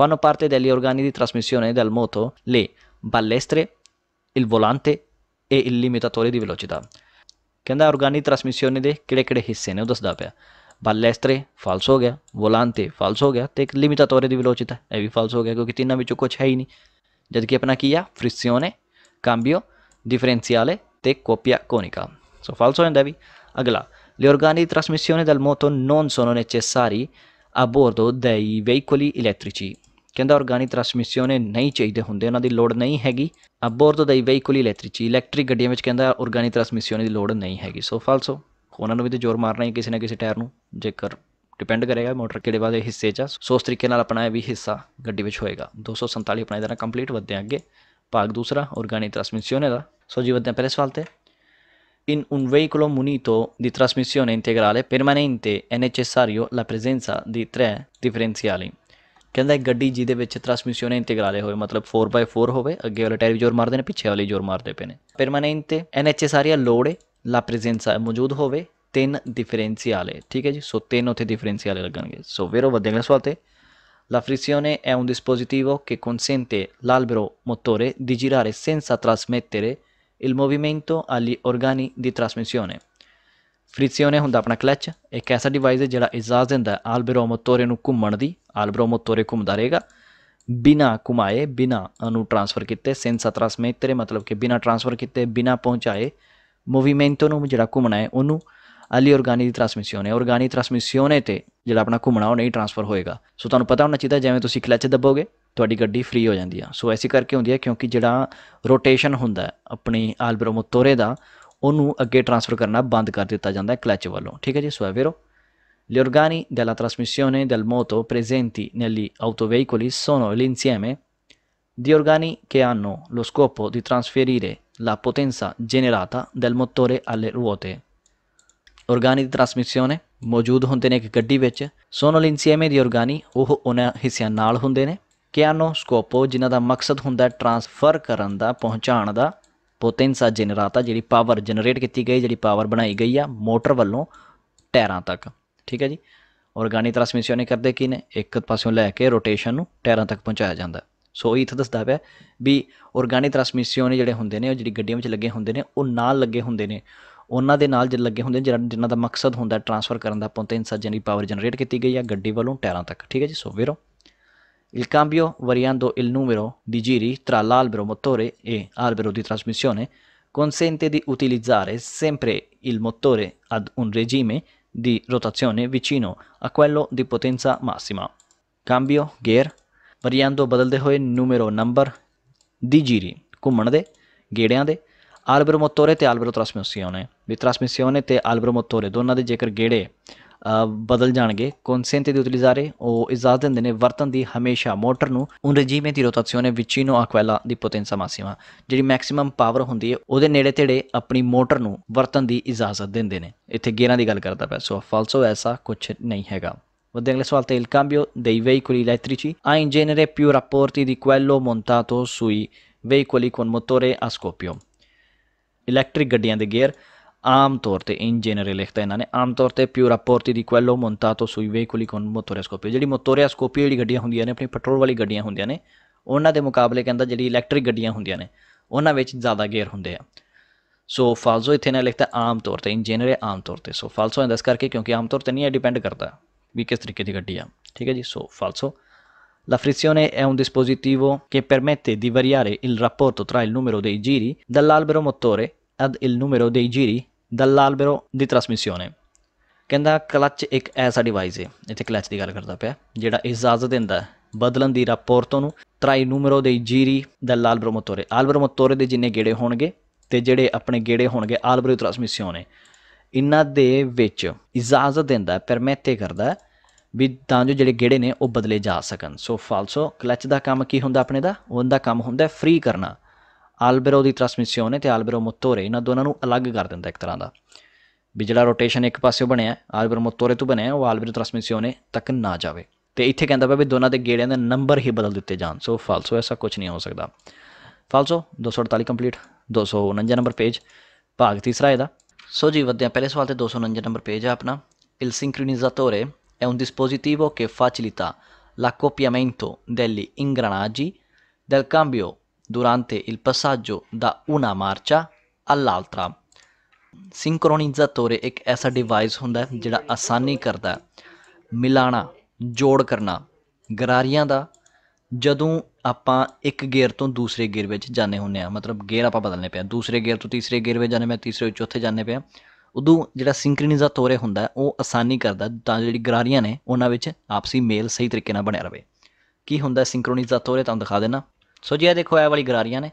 fanno ਦੇ ਲਈ ਔਰਗਾਨੀ ਦੀ trasmissione dal ਮੋਟੋ ਲੇ balestre, ਇਲ ਵੋਲਾਂਤੇ e ਇਲ ਲਿਮਿਟਾਟੋਰੇ ਦੀ ਵਿਲੋਚਿਤਾ ਕਹਿੰਦਾ ਔਰਗਾਨੀ ਟ੍ਰਾਂਸਮਿਸ਼ਨ ਦੇ ਕਿਹੜੇ-ਕਿਹੜੇ ਹਿੱਸੇ ਨੇ ਉਹ ਦੱਸਦਾ ਪਿਆ ਬਾਲੈਸਟਰੇ ਫਾਲਸ ਹੋ ਗਿਆ ਵੋਲਾਂਤੇ ਫਾਲਸ ਹੋ ਗਿਆ ਤੇ ਇੱਕ ਲਿਮਿਟਾਟੋਰੇ ਦੀ ਵਿਲੋਚਿਤਾ ਇਹ ਵੀ ਫਾਲਸ ਹੋ ਗਿਆ ਕਿਉਂਕਿ ਤਿੰਨਾਂ ਵਿੱਚੋਂ ਕੁਝ ਹੈ ਹੀ ਨਹੀਂ ਜਦ ਕਿ ਆਪਣਾ ਕੀ ਆ ਫ੍ਰਿਕਸ਼ਨੇ ਕਾਂਬਿਓ ਡਿਫਰੈਂਸ਼ੀਅਲੇ ਤੇ ਕੋਪੀਆ ਕੋਨਿਕਾ ਸੋ ਫਾਲਸ ਹੋ ਜਾਂਦਾ ਵੀ ਅਗਲਾ ਲਿਓਰਗਾਨੀ ਟ੍ਰਾਂਸਮਿਸ਼ਨ ਦਲ ਮੋਟੋ ਨੋਨ ਸੋਨੋ ਨੇਚੇਸਾਰੀ ਆ ਬੋਰਡੋ ਦੇ ਵਹੀਕਲੀ ਇਲੈਕਟ੍ਰਿਕੀ ਕਹਿੰਦਾ ਆਰਗਾਨਿਕ ਟ੍ਰਾਂਸਮਿਸ਼ਨ ਨਹੀਂ ਚਾਹੀਦੇ ਹੁੰਦੇ ਉਹਨਾਂ ਦੀ ਲੋੜ ਨਹੀਂ ਹੈਗੀ ਅਬੋਰਡ ਦਾ ਵਹੀਕਲ ਇਲੈਕਟ੍ਰਿਕੀ ਇਲੈਕਟ੍ਰਿਕ ਗੱਡੀਆਂ ਵਿੱਚ ਕਹਿੰਦਾ ਆਰਗਾਨਿਕ ਟ੍ਰਾਂਸਮਿਸ਼ਨ ਦੀ ਲੋੜ ਨਹੀਂ ਹੈਗੀ ਸੋ ਫਾਲਸੋ ਉਹਨਾਂ ਨੂੰ ਵੀ ਤੇ ਜ਼ੋਰ ਮਾਰਨਾ ਹੈ ਕਿਸੇ ਨਾ ਕਿਸੇ ਟਾਇਰ ਨੂੰ ਜੇਕਰ ਡਿਪੈਂਡ ਕਰੇਗਾ ਮੋਟਰ ਕਿਹੜੇ ਵਾਲੇ ਹਿੱਸੇ 'ਚ ਸੋ ਉਸ ਤਰੀਕੇ ਨਾਲ ਆਪਣਾ ਇਹ ਵੀ ਹਿੱਸਾ ਗੱਡੀ ਵਿੱਚ ਹੋਏਗਾ 247 ਆਪਣਾ ਇਹਦਾ ਕੰਪਲੀਟ ਵਧਦੇ ਅੱਗੇ ਭਾਗ ਦੂਸਰਾ ਔਰਗਾਨਿਕ ਟ੍ਰਾਂਸਮਿਸ਼ਨ ਦਾ ਸੋ ਜੀ ਵਧਦੇ ਪਹਿਲੇ ਸਵਾਲ ਤੇ ਇਨ ਉਨ ਵੇਹੀਕਲੋ ਮੁਨੀਤੋ ਦੀ ਟ੍ਰਾਂਸਮਿਸ਼ਨ ਇੰਟੀਗਰਾਲੇ ਪਰਮਾਨੈਂਟੇ ਐ necessario ਲਾ presenza ਦੀ tre differenziali. ਕਹਿੰਦਾ ਇੱਕ ਗੱਡੀ ਜਿਹਦੇ ਵਿੱਚ ਟ੍ਰਾਂਸਮਿਸ਼ਨ ਇੰਟੀਗਰਾਲੇ ਹੋਵੇ ਮਤਲਬ 4x4 ਹੋਵੇ ਅੱਗੇ ਵਾਲੇ ਟਾਇਰ ਵੀ ਜ਼ੋਰ ਮਾਰਦੇ ਨੇ ਪਿੱਛੇ ਵਾਲੇ ਜ਼ੋਰ ਮਾਰਦੇ ਪਏ ਨੇ ਐ ਐਨਐਚਐਸਆਰੀਆ ਲੋੜੇ ਲਾ ਪ੍ਰੈਜ਼ੈਂਸਾ ਮੌਜੂਦ ਹੋਵੇ ਤਿੰਨ ਡਿਫਰੈਂਸ਼ੀਅਲ ਠੀਕ ਹੈ ਜੀ ਸੋ ਤਿੰਨ ਉੱਥੇ ਡਿਫਰੈਂਸ਼ੀਅਲ ਲੱਗਣਗੇ ਸੋ ਵੇਰੋ ਵਧੇਗਾ ਸਵਾਲ ਤੇ La frizione è un dispositivo che consente all'albero motore di girare senza trasmettere il movimento agli organi di trasmissione. Friction ਹੁੰਦਾ ਆਪਣਾ ਕਲਚ ਇੱਕ ਐਸਾ ਡਿਵਾਈਸ ਹੈ ਜਿਹੜਾ ਇਜਾਜ਼ਤ ਦਿੰਦਾ ਆਲਬਰੋ ਮੋਟੋਰੇ ਨੂੰ ਘੁੰਮਣ ਦੀ ਆਲਬਰੋ ਮੋਟੋਰੇ ਘੁੰਮਦਾ ਰਹੇਗਾ ਬਿਨਾ ਘੁਮਾਏ ਬਿਨਾ ਨੂੰ ਟ੍ਰਾਂਸਫਰ ਕੀਤੇ ਸੈਂਸਾ ਟ੍ਰਾਂਸਮੇਟਰੇ ਮਤਲਬ ਕਿ ਬਿਨਾ ਟ੍ਰਾਂਸਫਰ ਕੀਤੇ ਬਿਨਾ ਪਹੁੰਚਾਏ ਮੂਵਮੈਂਟ ਨੂੰ ਜਿਹੜਾ ਘੁੰਮਣਾ ਹੈ ਉਹਨੂੰ ਅਲੀ ਔਰਗਾਨੀ ਦੀ ਟਰਾਂਸਮਿਸ਼ਨ ਹੈ ਔਰਗਾਨੀ ਟਰਾਂਸਮਿਸ਼ਨ ਤੇ ਜਿਹੜਾ ਆਪਣਾ ਘੁੰਮਣਾ ਉਹ ਨਹੀਂ ਟਰਾਂਸਫਰ ਹੋਏਗਾ ਸੋ ਤੁਹਾਨੂੰ ਪਤਾ ਹੋਣਾ ਚਾਹੀਦਾ ਜਿਵੇਂ ਤੁਸੀਂ ਕਲੱਚ ਦਬੋਗੇ ਤੁਹਾਡੀ ਗੱਡੀ ਫ੍ਰੀ ਹੋ ਜਾਂਦੀ ਆ ਸੋ ਐਸੀ ਕਰਕੇ ਹੁੰਦੀ ਹੈ ਕਿਉਂਕਿ ਜਿਹੜਾ ਰੋਟੇਸ਼ਨ ਹੁੰਦਾ ਆਪਣੀ ਆਲਬਰੋਮੋਤੋਰੇ ਦਾ ਉਹਨੂੰ ਅੱਗੇ ਟਰਾਂਸਫਰ ਕਰਨਾ ਬੰਦ ਕਰ ਦਿੱਤਾ ਜਾਂਦਾ ਹੈ ਕਲੱਚ ਵੱਲੋਂ ਠੀਕ ਹੈ ਜੀ ਸੋ ਐਵੇਰੋ Gli organi della trasmissione del moto presenti negli autoveicoli sono l'insieme di organi che hanno lo scopo di trasferire la potenza generata dal motore alle ruote ਔਰਗਾਨੀ ਦੀ ਟਰਾਂਸਮਿਸ਼ਨ ਹੈ ਮੌਜੂਦ ਹੁੰਦੇ ਨੇ ਇੱਕ ਗੱਡੀ ਵਿੱਚ ਸੋਨੋਲਿਨਸੀਐਮੇ ਦੀ ਔਰਗਾਨੀ ਉਹ ਉਹਨਾਂ ਹਿੱਸਿਆਂ ਨਾਲ ਹੁੰਦੇ ਨੇ ਕਿਆਨੋ ਸਕੋਪੋ ਜਿਨ੍ਹਾਂ ਦਾ ਮਕਸਦ ਹੁੰਦਾ ਟ੍ਰਾਂਸਫਰ ਕਰਨ ਦਾ ਪਹੁੰਚਾਉਣ ਦਾ ਪੋਟੈਂਸਾ ਜਨਰੇਟਾ ਜਿਹੜੀ ਪਾਵਰ ਜਨਰੇਟ ਕੀਤੀ ਗਈ ਜਿਹੜੀ ਪਾਵਰ ਬਣਾਈ ਗਈ ਆ ਮੋਟਰ ਵੱਲੋਂ ਟਾਇਰਾਂ ਤੱਕ ਠੀਕ ਹੈ ਜੀ ਔਰਗਾਨਿਕ ਟ੍ਰਾਂਸਮਿਸ਼ਨ ਇਹ ਕਰਦੇ ਕੀ ਨੇ ਇੱਕ ਪਾਸਿਓਂ ਲੈ ਕੇ ਰੋਟੇਸ਼ਨ ਨੂੰ ਟਾਇਰਾਂ ਤੱਕ ਪਹੁੰਚਾਇਆ ਜਾਂਦਾ ਸੋ ਇਹ ਇਥੇ ਦੱਸਦਾ ਪਿਆ ਵੀ ਔਰਗਾਨਿਕ ਟ੍ਰਾਂਸਮਿਸ਼ਨ ਜਿਹੜੇ ਹੁੰਦੇ ਨੇ ਉਹ ਜਿਹੜੀ ਗੱਡੀਆਂ ਵਿੱਚ ਲੱਗੇ ਹੁੰਦੇ ਨੇ ਉਹ ਨਾਲ ਲੱਗੇ ਹੁੰਦੇ ਨੇ ਉਹਨਾਂ ਦੇ ਨਾਲ ਜਿਹੜੇ ਲੱਗੇ ਹੁੰਦੇ ਜਿਨ੍ਹਾਂ ਦਾ ਮਕਸਦ ਹੁੰਦਾ ਟ੍ਰਾਂਸਫਰ ਕਰਨ ਦਾ ਪੁੰਤ ਦੀ ਪਾਵਰ ਜਨਰੇਟ ਕੀਤੀ ਗਈ ਹੈ ਗੱਡੀ ਵੱਲੋਂ ਟਾਇਰਾਂ ਤੱਕ ਠੀਕ ਹੈ ਜੀ ਸੋ ਵੀਰੋ ਇਲ ਕੰਬਿਓ ਵਰੀਆਂਦੋ ਇਲ ਨੂਮੇਰੋ ਦੀ ਜੀਰੀ ਤਰਾਲਾਲ ਬਰੋ ਮੋਟੋਰੇ ਇਹ ਆਲ ਬਰੋ ਦੀ ਟ੍ਰਾਂਸਮਿਸ਼ਨੇ ਕੰਸੈਂਟੇ ਦੀ ਉਟਿਲਿਜ਼ਾਰੇ ਸੈਂਪਰੇ ਇਲ ਮੋਟੋਰੇ ਅਦ ਉਨ ਰੇਜੀਮੇ ਦੀ ਰੋਟਾਸਿਓਨੇ ਵਿਚੀਨੋ ਅ ਕੁਐਲੋ ਦੀ ਪੋਟੈਂਸਾ ਮਾਸਿਮਾ ਕੰਬਿਓ ਗੇਅਰ ਵਰੀਆਂਦੋ ਬਦਲਦੇ ਹੋਏ ਨੂਮੇਰੋ ਨੰਬਰ ਦੀ ਜੀਰੀ ਘੁੰਮਣ ਦੇ ਗੇੜਿਆਂ ਦੇ Albero Motore ਤੇ Albero Trasmissione ਵੀ Trasmissione ਤੇ Albero Motore ਦੋਨਾਂ ਦੇ ਜੇਕਰ ਗੇੜੇ ਬਦਲ ਜਾਣਗੇ ਕਨਸੈਂਟੇ ਦੀ ਉਤਲੀਜ਼ਾਰੇ ਉਹ ਇਜਾਜ਼ਤ ਦਿੰਦੇ ਨੇ ਵਰਤਨ ਦੀ ਹਮੇਸ਼ਾ ਮੋਟਰ ਨੂੰ ਉਨ ਰਜੀਮੇ ਦੀ ਰੋਟਾਸੀਓਨੇ ਵਿਚੀਨੋ ਆਕਵੈਲਾ ਦੀ ਪੋਟੈਂਸਾ ਮਾਸੀਮਾ ਜਿਹੜੀ ਮੈਕਸਿਮਮ ਪਾਵਰ ਹੁੰਦੀ ਹੈ ਉਹਦੇ ਨੇੜੇ ਤੇੜੇ ਆਪਣੀ ਮੋਟਰ ਨੂੰ ਵਰਤਨ ਦੀ ਇਜਾਜ਼ਤ ਦਿੰਦੇ ਨੇ ਇੱਥੇ ਗੇਰਾਂ ਦੀ ਗੱਲ ਕਰਦਾ ਪਿਆ ਸੋ ਫਾਲਸੋ ਐਸਾ ਕੁਝ ਨਹੀਂ ਹੈਗਾ Vediamo le svolte il cambio dei veicoli elettrici ha in genere più rapporti di quello montato sui veicoli con motore a scoppio. Electric ਗੱਡੀਆਂ ਦੇ ਗੇਅਰ ਆਮ ਤੌਰ ਤੇ ਇਨ ਲਿਖਦਾ ਲਿਖਤਾ ਇਹਨਾਂ ਨੇ ਆਮ ਤੌਰ ਤੇ ਪਿਓਰ ਆਪੋਰਤੀ ਦੀ ਕੁਐਲੋ ਮੋਂਟਾਟੋ ਸੁਈ ਵੇਕੁਲੀ ਕੋਨ ਮੋਟੋਰੈਸਕੋਪੀ ਜਿਹੜੀ ਮੋਟੋਰੈਸਕੋਪੀ ਵਾਲੀ ਗੱਡੀਆਂ ਹੁੰਦੀਆਂ ਨੇ ਆਪਣੀ ਪੈਟਰੋਲ ਵਾਲੀ ਗੱਡੀਆਂ ਹੁੰਦੀਆਂ ਨੇ ਉਹਨਾਂ ਦੇ ਮੁਕਾਬਲੇ ਕਹਿੰਦਾ ਜਿਹੜੀ ਇਲੈਕਟ੍ਰਿਕ ਗੱਡੀਆਂ ਹੁੰਦੀਆਂ ਨੇ ਉਹਨਾਂ ਵਿੱਚ ਜ਼ਿਆਦਾ ਗੇਅਰ ਹੁੰਦੇ ਆ ਸੋ ਫਾਲਸੋ ਇਥੇ ਨਾ ਲਿਖਤਾ ਆਮ ਤੌਰ ਤੇ ਇਨ ਆਮ ਤੌਰ ਤੇ ਸੋ ਫਾਲਸੋ ਦੱਸ ਕਰਕੇ ਕਿਉਂਕਿ ਆਮ ਤੌਰ ਤੇ ਨਹੀਂ ਇਹ ਡਿਪੈਂਡ ਕਰਦਾ ਵੀ ਕਿਸ ਤਰੀਕੇ ਦੀ ਗੱਡੀ ਆ ਠੀਕ ਹੈ ਜੀ ਸੋ ਫਾਲਸੋ La frizione è un dispositivo che permette di variare il rapporto tra il numero dei giri dall'albero motore ad il numero dei giri dall'albero di trasmissione ਕਹਿੰਦਾ ਕਲਚ ਇੱਕ ਐਸਾ ਡਿਵਾਈਸ ਹੈ ਇੱਥੇ ਕਲਚ ਦੀ ਗੱਲ ਕਰਦਾ ਪਿਆ ਜਿਹੜਾ ਇਜਾਜ਼ਤ ਦਿੰਦਾ ਬਦਲਣ ਦੀ rapporto ਨੂੰ ਟਰਾਈ ਨੂਮਰੋ ਦੇ ਜੀਰੀ ਦਾ ਲਾਲਬਰੋ ਮੋਟੋਰੇ ਆਲਬਰੋ ਮੋਟੋਰੇ ਦੇ ਜਿੰਨੇ ਗੇੜੇ ਹੋਣਗੇ ਤੇ ਜਿਹੜੇ ਆਪਣੇ ਗੇੜੇ ਹੋਣਗੇ ਆਲਬਰੋ ਟ੍ਰਾਂਸਮਿਸ਼ਨੋਂ ਨੇ Inna ਦੇ ਵਿੱਚ ਇਜਾਜ਼ਤ ਦਿੰਦਾ permette ਕਰਦਾ ਵੀ ਤਾਂ ਜੋ ਜਿਹੜੇ ਗੇੜੇ ਨੇ ਉਹ ਬਦਲੇ ਜਾ ਸਕਣ ਸੋ ਫਾਲਸੋ ਕਲਚ ਦਾ ਕੰਮ ਕੀ ਹੁੰਦਾ ਆਪਣੇ ਦਾ ਦਾ ਕੰਮ ਹੁੰਦਾ ਫ੍ਰੀ ਕਰਨਾ ਆਲਬਰੋ ਦੀ ਟ੍ਰਾਂਸਮਿਸ਼ਨ ਤੇ ਆਲਬਰੋ ਮੋਟੋਰੇ ਇਹਨਾਂ ਦੋਨਾਂ ਨੂੰ ਅਲੱਗ ਕਰ ਦਿੰਦਾ ਇੱਕ ਤਰ੍ਹਾਂ ਦਾ ਵੀ ਜਿਹੜਾ ਰੋਟੇਸ਼ਨ ਇੱਕ ਪਾਸੇ ਬਣਿਆ ਆਲਬਰੋ ਮੋਟੋਰੇ ਤੋਂ ਬਣਿਆ ਉਹ ਆਲਬਰੋ ਟ੍ਰਾਂਸਮਿਸ਼ਨ ਤੱਕ ਨਾ ਜਾਵੇ ਤੇ ਇੱਥੇ ਕਹਿੰਦਾ ਪਿਆ ਵੀ ਦੋਨਾਂ ਦੇ ਗੇੜਿਆਂ ਦੇ ਨੰਬਰ ਹੀ ਬਦਲ ਦਿੱਤੇ ਜਾਣ ਸੋ ਫਾਲਸੋ ਐਸਾ ਕੁਝ ਨਹੀਂ ਹੋ ਸਕਦਾ ਫਾਲਸੋ 248 ਕੰਪਲੀਟ 249 ਨੰਬਰ ਪੇਜ ਭਾਗ ਤੀਸਰਾ ਇਹਦਾ ਸੋ ਜੀ ਵਧਿਆ ਪਹਿਲੇ ਸਵਾਲ ਤੇ 249 ਨੰਬਰ ਪੇਜ ਆ ਆਪਣਾ ਇਲ ਸਿੰਕ੍ਰੋਨਿਜ਼ਾਟੋਰੇ è un dispositivo che facilita l'accoppiamento degli ingranaggi del cambio durante il passaggio da una marcia all'altra ਸਿੰਕਰੋਨਾਈਜ਼ਰ ਇੱਕ ਐਸਾ ਡਿਵਾਈਸ ਹੁੰਦਾ ਜਿਹੜਾ ਆਸਾਨੀ ਕਰਦਾ ਮਿਲਾਣਾ ਜੋੜ ਕਰਨਾ ਗਰਾਰੀਆਂ ਦਾ ਜਦੋਂ ਆਪਾਂ ਇੱਕ ਗੇਅਰ ਤੋਂ ਦੂਸਰੇ ਗੇਅਰ ਵਿੱਚ ਜਾਂਦੇ ਹੁੰਨੇ ਆ ਮਤਲਬ ਗੇਅਰ ਆਪਾਂ ਬਦਲਨੇ ਪਿਆ ਦੂਸਰੇ ਗੇਅਰ ਤੋਂ ਤੀਸਰੇ ਗੇਅਰ ਵਿੱਚ ਜਾਂਦੇ ਮੈਂ ਤੀਸਰੇ ਤੋਂ ਚੌਥੇ ਜਾਂਦੇ ਪਿਆ ਉਦੋਂ ਜਿਹੜਾ ਸਿੰਕ੍ਰੋਨਾਈਜ਼ਾਟੋਰ ਹੈ ਹੁੰਦਾ ਉਹ ਆਸਾਨੀ ਕਰਦਾ ਤਾਂ ਜਿਹੜੀ ਗਰਾਰੀਆਂ ਨੇ ਉਹਨਾਂ ਵਿੱਚ ਆਪਸੀ ਮੇਲ ਸਹੀ ਤਰੀਕੇ ਨਾਲ ਬਣਿਆ ਰਵੇ ਕੀ ਹੁੰਦਾ ਸਿੰਕ੍ਰੋਨਾਈਜ਼ਾਟੋਰ ਤਾਂ ਤੁਹਾਨੂੰ ਦਿਖਾ ਦੇਣਾ ਸੋ ਜੀ ਇਹ ਦੇਖੋ ਇਹ ਵਾਲੀ ਗਰਾਰੀਆਂ ਨੇ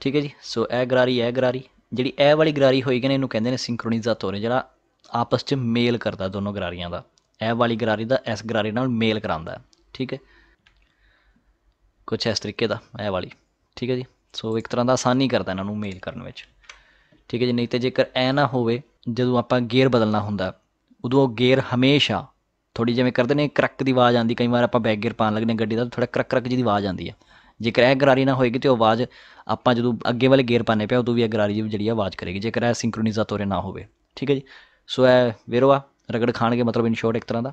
ਠੀਕ ਹੈ ਜੀ ਸੋ ਇਹ ਗਰਾਰੀ ਇਹ ਗਰਾਰੀ ਜਿਹੜੀ ਇਹ ਵਾਲੀ ਗਰਾਰੀ ਹੋਈ ਨੇ ਇਹਨੂੰ ਕਹਿੰਦੇ ਨੇ ਸਿੰਕ੍ਰੋਨਾਈਜ਼ਾਟੋਰ ਜਿਹੜਾ ਆਪਸ 'ਚ ਮੇਲ ਕਰਦਾ ਦੋਨੋਂ ਗਰਾਰੀਆਂ ਦਾ ਇਹ ਵਾਲੀ ਗਰਾਰੀ ਦਾ ਇਸ ਗਰਾਰੀ ਨਾਲ ਮੇਲ ਕਰਾਉਂਦਾ ਠੀਕ ਹੈ ਕੁਝ ਇਸ ਤਰੀਕੇ ਦਾ ਇਹ ਵਾਲੀ ਠੀਕ ਹੈ ਜੀ ਸੋ ਇੱਕ ਤਰ੍ਹਾਂ ਦਾ ਆਸਾਨੀ ਕਰਦਾ ਇਹਨਾਂ ਨੂੰ ਮੇਲ ਕਰਨ ਵਿੱਚ ਠੀਕ ਹੈ ਜੀ ਨਹੀਂ ਤੇ ਜੇਕਰ ਐ ਨਾ ਹੋਵੇ ਜਦੋਂ ਆਪਾਂ ਗੇਅਰ ਬਦਲਣਾ ਹੁੰਦਾ ਉਦੋਂ ਉਹ ਗੇਅਰ ਹਮੇਸ਼ਾ ਥੋੜੀ ਜਿਵੇਂ ਕਰਦੇ ਨੇ ਕਰੱਕ ਦੀ ਆਵਾਜ਼ ਆਉਂਦੀ ਕਈ ਵਾਰ ਆਪਾਂ ਬੈਕ ਗੇਅਰ ਪਾਣ ਲੱਗਦੇ ਗੱਡੀ ਦਾ ਥੋੜਾ ਕਰੱਕ ਕਰੱਕ ਜਿਹੀ ਦੀ ਆਵਾਜ਼ ਆਉਂਦੀ ਹੈ ਜੇਕਰ ਇਹ ਗਰਾਰੀ ਨਾ ਹੋਏਗੀ ਤੇ ਉਹ ਆਵਾਜ਼ ਆਪਾਂ ਜਦੋਂ ਅੱਗੇ ਵਾਲੇ ਗੇਅਰ ਪਾਣੇ ਪਿਆ ਉਦੋਂ ਵੀ ਇਹ ਗਰਾਰੀ ਜਿਹੜੀ ਆਵਾਜ਼ ਕਰੇਗੀ ਜੇਕਰ ਇਹ ਸਿੰਕਰੋਨਾਈਜ਼ਾ ਤੋਰੇ ਨਾ ਹੋਵੇ ਠੀਕ ਹੈ ਜੀ ਸੋ ਇਹ ਵੇਰਵਾ ਰਗੜ ਖਾਣ ਕੇ ਮਤਲਬ ਇਨ ਸ਼ੋਰਟ ਇੱਕ ਤਰ੍ਹਾਂ ਦਾ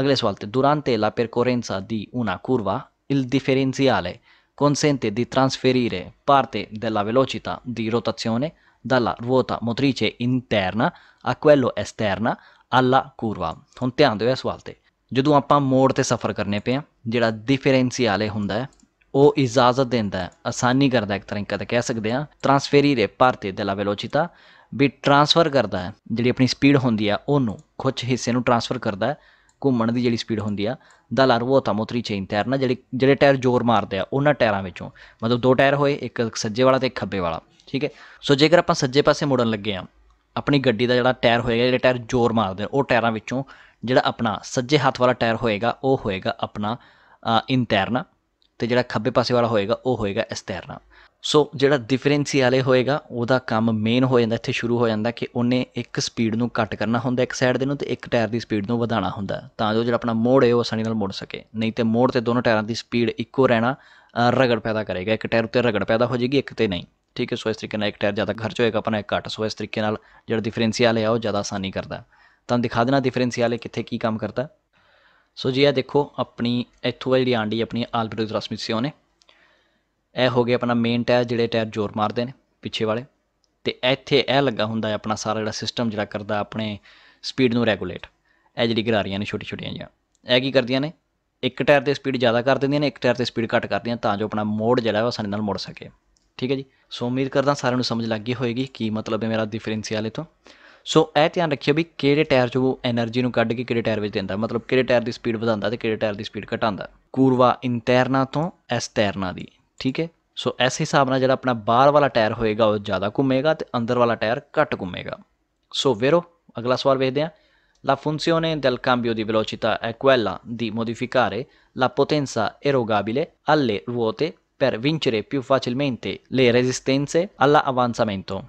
ਅਗਲੇ ਸਵਾਲ ਤੇ ਦੁਰਾਂਤੇ ਲਾ ਪਰਕੋਰੈਂਸਾ ਦੀ una curva il differenziale consente di ਪਾਰਤੇ ਦੇ ਲਾ velocità the rotazione dalla ruota motrice interna a quello esterna alla curva ਹੁਣ ਧਿਆਨ ਦਿਓ ਇਸ ਵੱਲ ਤੇ ਜਦੋਂ ਆਪਾਂ ਮੋੜ ਤੇ ਸਫ਼ਰ ਕਰਨੇ ਪਿਆ ਜਿਹੜਾ ਡਿਫਰੈਂਸ਼ੀਅਲ ਹੁੰਦਾ ਹੈ ਉਹ ਇਜਾਜ਼ਤ ਦਿੰਦਾ ਹੈ ਆਸਾਨੀ ਕਰਦਾ ਇੱਕ ਤਰੀਕਾ ਤਾਂ ਕਹਿ ਸਕਦੇ ਆ ਟ੍ਰਾਂਸਫੇਰੀਰੇ ਭਾਰਤੀ ਦੇ ਲਾ ਵੈਲੋਚਿਤਾ ਵੀ ਟ੍ਰਾਂਸਫਰ ਕਰਦਾ ਹੈ ਜਿਹੜੀ ਆਪਣੀ ਸਪੀਡ ਹੁੰਦੀ ਆ ਉਹਨੂੰ ਕੁਝ ਹਿੱਸੇ ਨੂੰ ਟ੍ਰਾਂਸਫਰ ਕਰਦਾ ਹੈ ਘੁੰਮਣ ਦੀ ਜਿਹੜੀ ਸਪੀਡ ਹੁੰਦੀ ਆ ਦਲਾਰ ਉਹ ਤਾਂ ਮੋਤਰੀ ਚੇਨ ਟਾਇਰ ਨਾ ਜਿਹੜੇ ਜਿਹੜੇ ਟਾਇਰ ਜ਼ੋਰ ਮਾਰਦੇ ਆ ਉਹਨਾਂ ਟਾਇਰਾਂ ਵਿੱਚੋਂ ਮਤਲਬ ਦੋ ਟਾਇਰ ਹੋਏ ਇੱਕ ਸੱਜੇ ਵਾਲਾ ਤੇ ਇੱਕ ਖੱਬੇ ਵਾਲਾ ਠੀਕ ਹੈ ਸੋ ਜੇਕਰ ਆਪਾਂ ਸੱਜੇ ਪਾਸੇ ਮੁੜਨ ਲੱਗੇ ਆ ਆਪਣੀ ਗੱਡੀ ਦਾ ਜਿਹੜਾ ਟਾਇਰ ਹੋਏਗਾ ਜਿਹੜੇ ਟਾਇਰ ਜ਼ੋਰ ਮਾਰਦੇ ਉਹ ਟਾਇਰਾਂ ਵਿੱਚੋਂ ਜਿਹੜਾ ਆਪਣਾ ਸੱਜੇ ਹੱਥ ਵਾਲਾ ਟਾਇਰ ਹੋਏਗਾ ਉਹ ਹੋਏਗਾ ਆਪਣਾ ਇਨਟਰਨਾ ਤੇ ਜਿਹੜਾ ਖੱਬੇ ਪਾਸੇ ਵਾਲਾ ਹੋਏਗਾ ਉਹ ਹੋਏਗਾ ਐਸਟਰਨਾ ਸੋ ਜਿਹੜਾ ਡਿਫਰੈਂਸ਼ੀਅਲੇ ਹੋਏਗਾ ਉਹਦਾ ਕੰਮ ਮੇਨ ਹੋ ਜਾਂਦਾ ਇੱਥੇ ਸ਼ੁਰੂ ਹੋ ਜਾਂਦਾ ਕਿ ਉਹਨੇ ਇੱਕ ਸਪੀਡ ਨੂੰ ਘੱਟ ਕਰਨਾ ਹੁੰਦਾ ਇੱਕ ਸਾਈਡ ਦੇ ਨੂੰ ਤੇ ਇੱਕ ਟਾਇਰ ਦੀ ਸਪੀਡ ਨੂੰ ਵਧਾਉਣਾ ਹੁੰਦਾ ਤਾਂ ਜੋ ਜਿਹੜਾ ਆਪਣਾ ਮੋੜ ਹੈ ਉਹ ਆਸਾਨੀ ਨਾਲ ਮੁੜ ਸਕੇ ਨਹੀਂ ਤੇ ਮੋੜ ਤੇ ਦੋਨੋਂ ਟਾਇਰਾਂ ਦੀ ਸਪੀਡ ਇੱਕੋ ਰਹਿਣਾ ਰਗੜ ਪੈਦਾ ਕਰੇਗਾ ਇੱਕ ਟਾਇਰ ਉੱਤੇ ਰਗੜ ਪੈਦਾ ਹੋ ਜਾਏਗੀ ਇੱਕ ਤੇ ਨਹੀਂ ਠੀਕ ਹੈ ਸੋ ਇਸ ਤਰੀਕੇ ਨਾਲ ਇੱਕ ਟਾਇਰ ਜ਼ਿਆਦਾ ਖਰਚ ਹੋਏਗਾ ਆਪਣਾ ਇੱਕ ਘੱਟ ਸੋ ਇਸ ਤਰੀਕੇ ਨਾਲ ਜਿਹੜਾ ਡਿਫਰੈਂਸ਼ੀਅਲ ਹੈ ਉਹ ਜ਼ਿਆਦਾ ਆਸਾਨੀ ਕਰਦਾ ਤਾਂ ਦਿਖਾ ਦੇਣਾ ਡਿਫਰੈਂਸ਼ੀਅਲ ਕਿੱਥੇ ਕੀ ਕੰਮ ਕਰਦਾ ਸੋ ਜੀ ਇਹ ਦੇਖੋ ਆਪਣੀ ਇੱਥੋਂ ਜਿਹੜੀ ਆਂਡੀ ਆਪਣੀ ਆਲਬਰਟੋ ਟ੍ਰਾਂਸਮਿਸ਼ਨ ਨੇ ਇਹ ਹੋ ਗਿਆ ਆਪਣਾ ਮੇਨ ਟਾਇਰ ਜਿਹੜੇ ਟਾਇਰ ਜ਼ੋਰ ਮਾਰਦੇ ਨੇ ਪਿੱਛੇ ਵਾਲੇ ਤੇ ਇੱਥੇ ਇਹ ਲੱਗਾ ਹੁੰਦਾ ਹੈ ਆਪਣਾ ਸਾਰਾ ਜਿਹੜਾ ਸਿਸਟਮ ਜਿਹੜਾ ਕਰਦਾ ਆਪਣੇ ਸਪੀਡ ਨੂੰ ਰੈਗੂਲੇਟ ਇਹ ਜਿਹੜੀ ਗਰਾਰੀਆਂ ਨੇ ਛੋਟੀ ਛੋਟੀਆਂ ਜਿਹੀਆਂ ਇਹ ਕੀ ਕਰਦੀਆਂ ਨੇ ਇੱਕ ਟਾਇਰ ਤੇ ਸਪੀਡ ਜ਼ਿਆਦਾ ਕਰ ਦਿੰਦੀਆਂ ਨੇ ਇੱਕ ਟਾਇਰ ਤੇ ਸਪੀਡ ਘੱਟ ਕਰਦੀਆਂ ਤਾਂ ਜੋ ਆਪਣਾ ਮੋੜ ਜਿਹੜਾ ਉਹ ਸਾਡੇ ਨਾਲ ਮੁੜ ਸਕੇ ਠੀਕ ਹੈ ਜੀ ਸੋ ਉਮੀਦ ਕਰਦਾ ਸਾਰਿਆਂ ਨੂੰ ਸਮਝ ਲੱਗ ਗਈ ਹੋਏਗੀ ਕੀ ਮਤਲਬ ਹੈ ਮੇਰਾ ਡਿਫਰੈਂਸ਼ੀਅਲ ਤੋਂ ਸੋ ਇਹ ਧਿਆਨ ਰੱਖਿਓ ਵੀ ਕਿਹੜੇ ਟਾਇਰ ਜੋ ਉਹ એનર્ਜੀ ਨੂੰ ਕੱਢ ਕੇ ਕਿਹੜੇ ਟਾਇਰ ਵਿੱਚ ਦਿੰਦਾ ਮਤਲਬ ਕਿਹੜੇ ਟਾਇਰ ਦੀ ਸਪੀਡ ਵਧਾਉਂਦਾ ਤੇ ਕਿਹੜੇ ਟਾਇਰ ਦੀ ਸਪੀਡ ਘਟਾਉਂਦਾ ਕੂਰਵਾ ਇੰਟਰਨਾ ਤੋਂ ਐਸਟਰਨਾ ਦੀ ਠੀਕ ਹੈ ਸੋ ਐਸੇ ਹਿਸਾਬ ਨਾਲ ਜਿਹੜਾ ਆਪਣਾ ਬਾਹਰ ਵਾਲਾ ਟਾਇਰ ਹੋਏਗਾ ਉਹ ਜ਼ਿਆਦਾ ਘੁੰਮੇਗਾ ਤੇ ਅੰਦਰ ਵਾਲਾ ਟਾਇਰ ਘੱਟ ਘੁੰਮੇਗਾ ਸੋ ਵੇਰੋ ਅਗਲਾ ਸਵਾਲ ਵੇਖਦੇ ਆ ਲਾ ਫੁਨਸੀਓਨੇ ਦੇਲ ਕੰਬਿਓ ਦੀ ਵੈਲੋਸਿਟਾ ਕੁਐਲਾ ਦੀ ਮੋਡੀਫਿਕਾਰੇ ਲਾ ਪੋਟੈਂਸਾ ਐਰੋਗਾਬਿਲੇ ਅਲਲੇ ਰੂਓਤੇ ਪਰ ਵਿੰਚਰੇ ਪਿਊ ਫਾਸਿਲਮੈਂਟੇ ਲੇ ਰੈਜ਼ਿਸਟੈਂਸੇ ਅਲਾ ਅਵਾਂਸਾਮੈਂਟੋ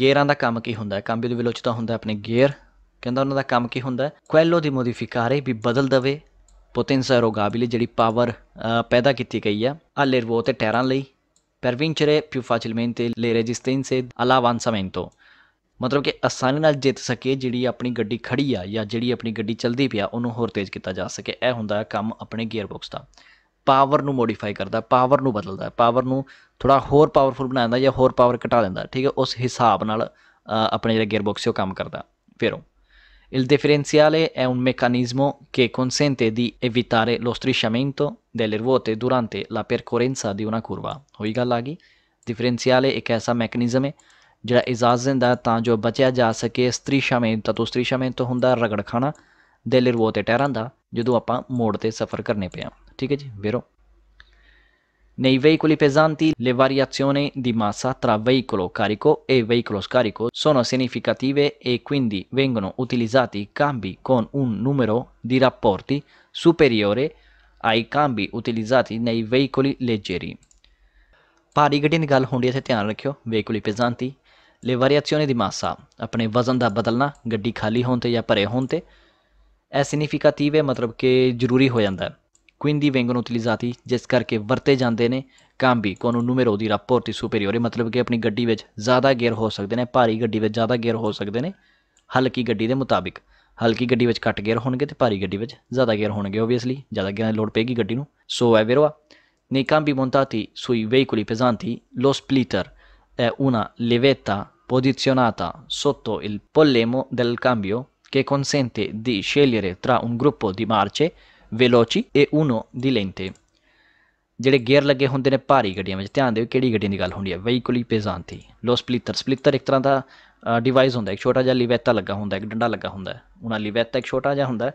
ਗੇਅਰਾਂ ਦਾ ਕੰਮ ਕੀ ਹੁੰਦਾ ਹੈ ਕੰਬਿਓ ਦੀ ਵੈਲੋਸਿਟਾ ਹੁੰਦਾ ਆਪਣੇ ਗੇਅਰ ਕਹਿੰਦਾ ਉਹਨਾਂ ਦਾ ਕੰਮ ਕੀ ਹੁੰਦਾ ਹੈ ਕੁਐਲੋ ਦੀ ਮੋਡੀਫਿਕਾਰੇ ਵੀ ਬਦਲ ਦਵੇ potenza erogabile, ਜਿਹੜੀ ਪਾਵਰ eh, ਪੈਦਾ ਕੀਤੀ ਗਈ ਹੈ all'erbo ਤੇ ਟੈਰਾਂ ਲਈ ਪਰਵਿੰਚਰੇ vincere più ਲੇ le ਅਲਾਵਾਂਸਮੈਂਟੋ ਮਤਲਬ ਕਿ ਆਸਾਨੀ ਨਾਲ ਜਿੱਤ ਸਕੇ ਜਿਹੜੀ ਆਪਣੀ ਗੱਡੀ ਖੜੀ ਆ ਜਾਂ ਜਿਹੜੀ ਆਪਣੀ ਗੱਡੀ ਚਲਦੀ ਪਿਆ ਉਹਨੂੰ ਹੋਰ ਤੇਜ਼ ਕੀਤਾ ਜਾ ਸਕੇ ਇਹ ਹੁੰਦਾ ਕੰਮ ਆਪਣੇ ਗੀਅਰ ਬਾਕਸ ਦਾ ਪਾਵਰ ਨੂੰ ਮੋਡੀਫਾਈ ਕਰਦਾ ਪਾਵਰ ਨੂੰ ਬਦਲਦਾ ਪਾਵਰ ਨੂੰ ਥੋੜਾ ਹੋਰ ਪਾਵਰਫੁਲ ਬਣਾ ਦਿੰਦਾ ਜਾਂ ਹੋਰ ਪਾਵਰ ਘਟਾ ਦਿੰਦਾ ਠੀਕ ਹੈ ਉਸ ਹਿਸਾਬ ਨਾਲ ਆਪਣੇ ਜਿਹੜੇ ਗੀਅਰ ਬਾਕਸ ਉਹ ਕੰਮ ਕਰਦਾ ਫਿਰੋਂ Il differenziale è un meccanismo che consente di evitare lo strisciamento delle ruote durante la percorrenza di una curva ਹੋਈਗਾ ਲਾਗੀ differenziale è questo meccanismo che ਜਿਹੜਾ ਇਜਾਜ਼ਨ ਦਾ ਤਾਂ ਜੋ ਬਚਿਆ ਜਾ ਸਕੇ ਸਤ੍ਰਿਸ਼ਾਮੈਂਟ ਤੋਂ ਸਤ੍ਰਿਸ਼ਾਮੈਂਟ ਹੁੰਦਾ ਰਗੜ ਖਾਣਾ ਦੇ ਲਿਰਵੋ ਤੇ ਟਹਿਰਾਂ ਦਾ ਜਦੋਂ ਆਪਾਂ ਮੋੜ ਤੇ ਸਫ਼ਰ ਕਰਨੇ ਪਿਆ ਠੀਕ ਹੈ Nei veicoli pesanti le variazioni di massa tra veicolo carico e veicolo scarico sono significative e quindi vengono utilizzati cambi con un numero di rapporti superiore ai cambi utilizzati nei veicoli leggeri. ਭਾਰੀ ਗੱਡੀ ਦੀ ਗੱਲ ਹੁੰਦੀ ਹੈ ਧਿਆਨ ਰੱਖਿਓ ਵੇਕੂਲੀ ਪੇਜ਼ਾਂਤੀ ਲੇ ਵਾਰੀਏਸ਼ਨ ਦੀ ਮਾਸਾ ਆਪਣੇ ਵਜ਼ਨ ਦਾ ਬਦਲਣਾ ਗੱਡੀ ਖਾਲੀ ਹੋਣ ਤੇ ਜਾਂ ਭਰੇ ਹੋਣ ਤੇ ਇਹ ਸਿਗਨੀਫਿਕੇਟਿਵ ਹੈ ਮਤਲਬ ਕਿ quindi vengono utilizzati ਜਿਸ ਕਰਕੇ ਵਰਤੇ ਜਾਂਦੇ ਨੇ ਕਾਂਬੀ ਕੋਨੂੰ numero di rapporti superiore ਮਤਲਬ ਕਿ ਆਪਣੀ ਗੱਡੀ ਵਿੱਚ ਜ਼ਿਆਦਾ ਗੇਅਰ ਹੋ ਸਕਦੇ ਨੇ ਭਾਰੀ ਗੱਡੀ ਵਿੱਚ ਜ਼ਿਆਦਾ ਗੇਅਰ ਹੋ ਸਕਦੇ ਨੇ ਹਲਕੀ ਗੱਡੀ ਦੇ ਮੁਤਾਬਿਕ ਹਲਕੀ ਗੱਡੀ ਵਿੱਚ ਘੱਟ ਗੇਅਰ ਹੋਣਗੇ ਤੇ ਭਾਰੀ ਗੱਡੀ ਵਿੱਚ ਜ਼ਿਆਦਾ ਗੇਅਰ ਹੋਣਗੇ ਓਬਵੀਅਸਲੀ ਜ਼ਿਆਦਾ ਗੇਅਰ ਦੀ ਲੋੜ ਪਏਗੀ ਗੱਡੀ ਨੂੰ ਸੋ ਹੈ ਵੇਰਵਾ nei cambi montati sui veicoli pesanti lo splitter è una levetta posizionata sotto il pollemo del cambio che consente di scegliere tra un gruppo di marce ਵੈਲੋਚੀ ਇਹ ਉਨੋ ਦੀ ਲੈਂਤੇ ਜਿਹੜੇ ਗੇਅਰ ਲੱਗੇ ਹੁੰਦੇ ਨੇ ਭਾਰੀ ਗੱਡੀਆਂ ਵਿੱਚ ਧਿਆਨ ਦਿਓ ਕਿਹੜੀ ਗੱਡੀ ਦੀ ਗੱਲ ਹੁੰਦੀ ਹੈ ਵਹੀਕਲੀ ਪੇਜ਼ਾਂਤੀ ਲੋ ਸਪਲਿੱਟਰ ਸਪਲਿੱਟਰ ਇੱਕ ਤਰ੍ਹਾਂ ਦਾ ਡਿਵਾਈਸ ਹੁੰਦਾ ਇੱਕ ਛੋਟਾ ਜਿਹਾ ਲਿਵੈਤਾ ਲੱਗਾ ਹੁੰਦਾ ਇੱਕ ਡੰਡਾ ਲੱਗਾ ਹੁੰਦਾ ਉਹਨਾਂ ਲਿਵੈਤਾ ਇੱਕ ਛੋਟਾ ਜਿਹਾ ਹੁੰਦਾ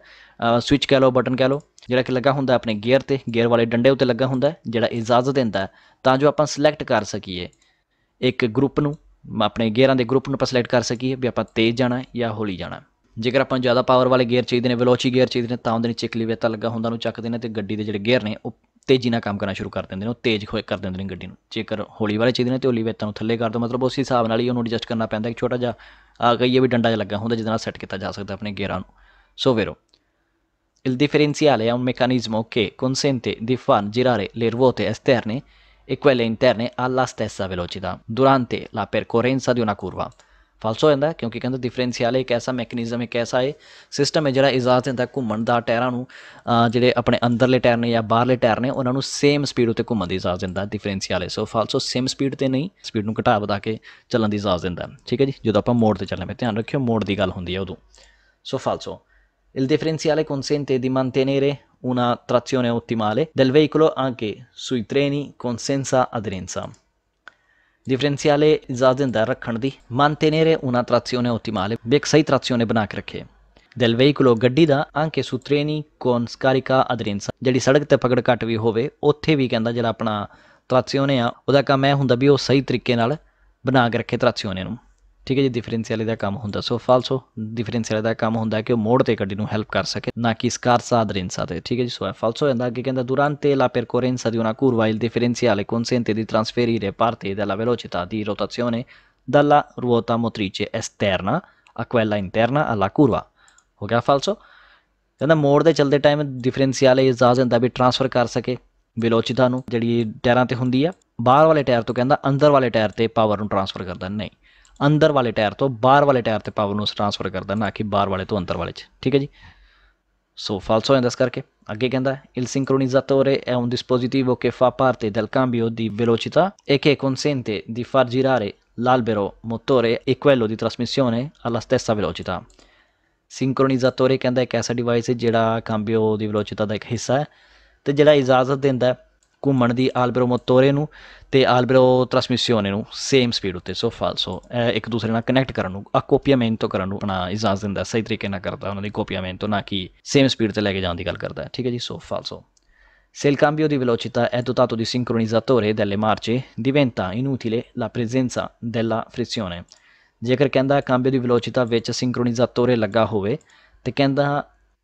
ਸਵਿਚ ਕਹ ਲਓ ਬਟਨ ਕਹ ਲਓ ਜਿਹੜਾ ਕਿ ਲੱਗਾ ਹੁੰਦਾ ਆਪਣੇ ਗੇਅਰ ਤੇ ਗੇਅਰ ਵਾਲੇ ਡੰਡੇ ਉੱਤੇ ਲੱਗਾ ਹੁੰਦਾ ਜਿਹੜਾ ਇਜਾਜ਼ਤ ਦਿੰਦਾ ਤਾਂ ਜੋ ਆਪਾਂ ਸਿਲੈਕਟ ਕਰ ਸਕੀਏ ਇੱਕ ਗਰੁੱਪ ਨੂੰ ਆਪਣੇ ਗੇਅਰਾਂ ਦੇ ਗਰੁੱਪ ਨੂੰ ਆਪਾਂ ਸਿਲੈਕਟ ਕਰ ਸਕੀਏ ਵੀ ਆਪਾਂ ਤੇਜ਼ ਜਾਣਾ ਜਾਂ ਹੌਲੀ ਜਾਣਾ ਜੇਕਰ ਆਪਾਂ ਜ਼ਿਆਦਾ ਪਾਵਰ ਵਾਲੇ ਗੇਅਰ ਚਾਹੀਦੇ ਨੇ ਵੈਲੋਸੀ ਗੇਅਰ ਚਾਹੀਦੇ ਨੇ ਤਾਂ ਉਹਦੇ ਚਿਕਲੀ ਵੇਤਾ ਲੱਗਾ ਹੁੰਦਾ ਨੂੰ ਚੱਕਦੇ ਨੇ ਤੇ ਗੱਡੀ ਦੇ ਜਿਹੜੇ ਗੇਅਰ ਨੇ ਉਹ ਤੇਜ਼ੀ ਨਾਲ ਕੰਮ ਕਰਨਾ ਸ਼ੁਰੂ ਕਰ ਦਿੰਦੇ ਨੇ ਉਹ ਤੇਜ਼ ਹੋਏ ਕਰ ਦਿੰਦੇ ਨੇ ਗੱਡੀ ਨੂੰ ਜੇਕਰ ਹੌਲੀ ਵਾਲੇ ਚਾਹੀਦੇ ਨੇ ਤੇ ਹੌਲੀ ਵੇਤਾਂ ਨੂੰ ਥੱਲੇ ਕਰ ਦੋ ਮਤਲਬ ਉਸੇ ਹਿਸਾਬ ਨਾਲ ਹੀ ਉਹਨੂੰ ਐਡਜਸਟ ਕਰਨਾ ਪੈਂਦਾ ਇੱਕ ਛੋਟਾ ਜਿਹਾ ਆ ਇਹ ਵੀ ਡੰਡਾ ਜਿਹਾ ਲੱਗਾ ਹੁੰਦਾ ਜਿਹਦੇ ਨਾਲ ਸੈੱਟ ਕੀਤਾ ਜਾ ਸਕਦਾ ਆਪਣੇ ਗੇਅਰਾਂ ਨੂੰ ਸੋ ਵੇਰੋ Il differenziale ਹੈ un meccanismo che consente di far girare le ruote esterne e quelle interne alla stessa velocità durante la percorrenza di una curva. False ਹੋ ਜਾਂਦਾ ਕਿਉਂਕਿ ਕਹਿੰਦੇ ਡਿਫਰੈਂਸ਼ੀਅਲ ਇੱਕ ਐਸਾ ਮੈਕੈਨਿਜ਼ਮ ਹੈ ਐਸਾ ਹੈ ਸਿਸਟਮ ਹੈ ਜਿਹੜਾ ਇਜਾਜ਼ਤ ਦਿੰਦਾ ਘੁੰਮਣ ਦਾ ਟਾਇਰਾਂ ਨੂੰ ਜਿਹੜੇ ਆਪਣੇ ਅੰਦਰਲੇ ਟਾਇਰ ਨੇ ਜਾਂ ਬਾਹਰਲੇ ਟਾਇਰ ਨੇ ਉਹਨਾਂ ਨੂੰ ਸੇਮ ਸਪੀਡ ਉਤੇ ਘੁੰਮਣ ਦੀ ਇਜਾਜ਼ਤ ਦਿੰਦਾ ਡਿਫਰੈਂਸ਼ੀਅਲ ਸੋ ਫਾਲਸੋ ਸੇਮ ਸਪੀਡ ਤੇ ਨਹੀਂ ਸਪੀਡ ਨੂੰ ਘਟਾ ਵਧਾ ਕੇ ਚੱਲਣ ਦੀ ਇਜਾਜ਼ਤ ਦਿੰਦਾ ਠੀਕ ਹੈ ਜੀ ਜਦੋਂ ਆਪਾਂ ਮੋੜ ਤੇ ਚੱਲਣਾ ਹੈ ਧਿਆਨ ਰੱਖਿਓ ਮੋੜ ਦੀ ਗੱਲ ਹੁੰਦੀ ਹੈ ਉਦੋਂ ਸੋ ਫਾਲਸੋ ਇਲ ਡਿਫਰੈਂਸ਼ੀਅਲ consente ਦੀ mantenere una trazione ottimale del veicolo anche sui treni con senza Differenziale Zazen ਰੱਖਣ ਦੀ mantenere una trazione ottimale bek sahi trazione bana ke rakhe del veicolo ਗੱਡੀ ਦਾ anche su treni con scarica adrenza ਜਿਹੜੀ ਸੜਕ ਤੇ ਪਕੜ ਘੱਟ ਵੀ ਹੋਵੇ ਉੱਥੇ ਵੀ ਕਹਿੰਦਾ ਜਿਹੜਾ ਆਪਣਾ ਟ੍ਰਾਕਸੀਓਨੇ ਆ ਉਹਦਾ ਕੰਮ ਇਹ ਹੁੰਦਾ ਵੀ ਉਹ ਸਹੀ ਤਰੀਕੇ ਨਾਲ ਬਣਾ ਕੇ ਰੱਖੇ ਟ੍ਰਾਕਸੀਓਨੇ ਨੂੰ ਠੀਕ ਹੈ ਜੀ ਡਿਫਰੈਂਸ਼ੀਅਲ ਦਾ ਕੰਮ ਹੁੰਦਾ ਸੋ ਫਾਲਸੋ ਡਿਫਰੈਂਸ਼ੀਅਲ ਦਾ ਕੰਮ ਹੁੰਦਾ ਕਿ ਉਹ ਮੋੜ ਤੇ ਗੱਡੀ ਨੂੰ ਹੈਲਪ ਕਰ ਸਕੇ ਨਾ ਕਿ ਸਕਾਰ ਸਾਧ ਰਿੰਸਾ ਤੇ ਠੀਕ ਹੈ ਜੀ ਸੋ ਫਾਲਸੋ ਹੁੰਦਾ ਕਿ ਕਹਿੰਦਾ durante la percorrenza di una curva il differenziale consente di trasferire parte della velocità di rotazione dalla ruota motrice esterna a quella interna alla curva ਹੋ ਗਿਆ ਫਾਲਸੋ ਕਹਿੰਦਾ ਮੋੜ ਦੇ ਚਲਦੇ ਟਾਈਮ ਡਿਫਰੈਂਸ਼ੀਅਲ ਇਜਾਜ਼ਤ ਹੁੰਦਾ ਵੀ ਟ੍ਰਾਂਸਫਰ ਕਰ ਸਕੇ ਵੈਲੋਸਿਟੀ ਨੂੰ ਜਿਹੜੀ ਟਾਇਰਾਂ ਤੇ ਹੁੰਦੀ ਆ ਬਾਹਰ ਵਾਲੇ ਟਾਇਰ ਤੋਂ ਕਹਿੰਦਾ ਅੰਦਰ ਵਾਲੇ ਟਾਇਰ ਤੇ ਪਾਵਰ ਨੂੰ ਟ੍ਰਾਂਸਫਰ ਕਰਦਾ ਨਹੀਂ ਅੰਦਰ ਵਾਲੇ ਟਾਇਰ ਤੋਂ ਬਾਹਰ ਵਾਲੇ ਟਾਇਰ ਤੇ ਪਾਵਰ ਨੂੰ ਟ੍ਰਾਂਸਫਰ ਕਰਦਾ ਨਾ ਕਿ ਬਾਹਰ ਵਾਲੇ ਤੋਂ ਅੰਦਰ ਵਾਲੇ 'ਚ ਠੀਕ ਹੈ ਜੀ ਸੋ ਫਾਲਸ ਹੋ ਜਾਂਦਾ ਇਸ ਕਰਕੇ ਅੱਗੇ ਕਹਿੰਦਾ il sincronizzatore è un dispositivo che fa parte del cambio di velocità e che consente di far girare l'albero motore e quello di trasmissione alla stessa velocità ਸਿੰਕਰੋਨਾਈਜ਼ੇਟਰ ਕਹਿੰਦਾ ਇੱਕ ਐਸਾ ਡਿਵਾਈਸ ਹੈ ਜਿਹੜਾ ਕਾਂਬਿਓ ਦੀ ਵਲੋਚਿਤਾ ਦਾ ਇੱਕ ਹਿੱਸਾ ਹੈ ਤੇ ਜਿਹੜਾ ਇਜਾਜ਼ਤ ਦਿੰਦਾ ਘੁੰਮਣ ਦੀ ਆਲਬਰੋ ਮੋਟੋਰੇ ਨੂੰ ਤੇ ਆਲਬਰੋ ਟ੍ਰਾਂਸਮਿਸਿਓਨੇ ਨੂੰ ਸੇਮ ਸਪੀਡ ਉੱਤੇ ਸੋ ਫਾਲਸੋ ਇੱਕ ਦੂਸਰੇ ਨਾਲ ਕਨੈਕਟ ਕਰਨ ਨੂੰ ਆ ਕੋਪੀਆਮੈਂਟ ਤੋਂ ਕਰਨ ਨੂੰ ਆਪਣਾ ਇਜਾਜ਼ਤ ਦਿੰਦਾ ਸਹੀ ਤਰੀਕੇ ਨਾਲ ਕਰਦਾ ਉਹਨਾਂ ਦੀ ਕੋਪੀਆਮੈਂਟ ਤੋਂ ਨਾ ਕਿ ਸੇਮ ਸਪੀਡ ਤੇ ਲੈ ਕੇ ਜਾਣ ਦੀ ਗੱਲ ਕਰਦਾ ਠੀਕ ਹੈ ਜੀ ਸੋ ਫਾਲਸੋ ਸੇਲ ਕੰਬੀਓ ਦੀ ਵਿਲੋਚਿਤਾ ਐ è ਦੀ ਸਿੰਕ੍ਰੋਨਿਜ਼ਾਟੋਰੇ sincronizzatore delle marce, diventa inutile ਲਾ presenza della frizione. ਜੇਕਰ ਕਹਿੰਦਾ ਕੰਬੀਓ ਦੀ ਵਿਲੋਚਿਤਾ ਵਿੱਚ ਸਿੰਕ੍ਰੋਨਿਜ਼ਾਟੋਰੇ ਲੱਗਾ ਹੋਵੇ ਤੇ ਕਹਿੰਦਾ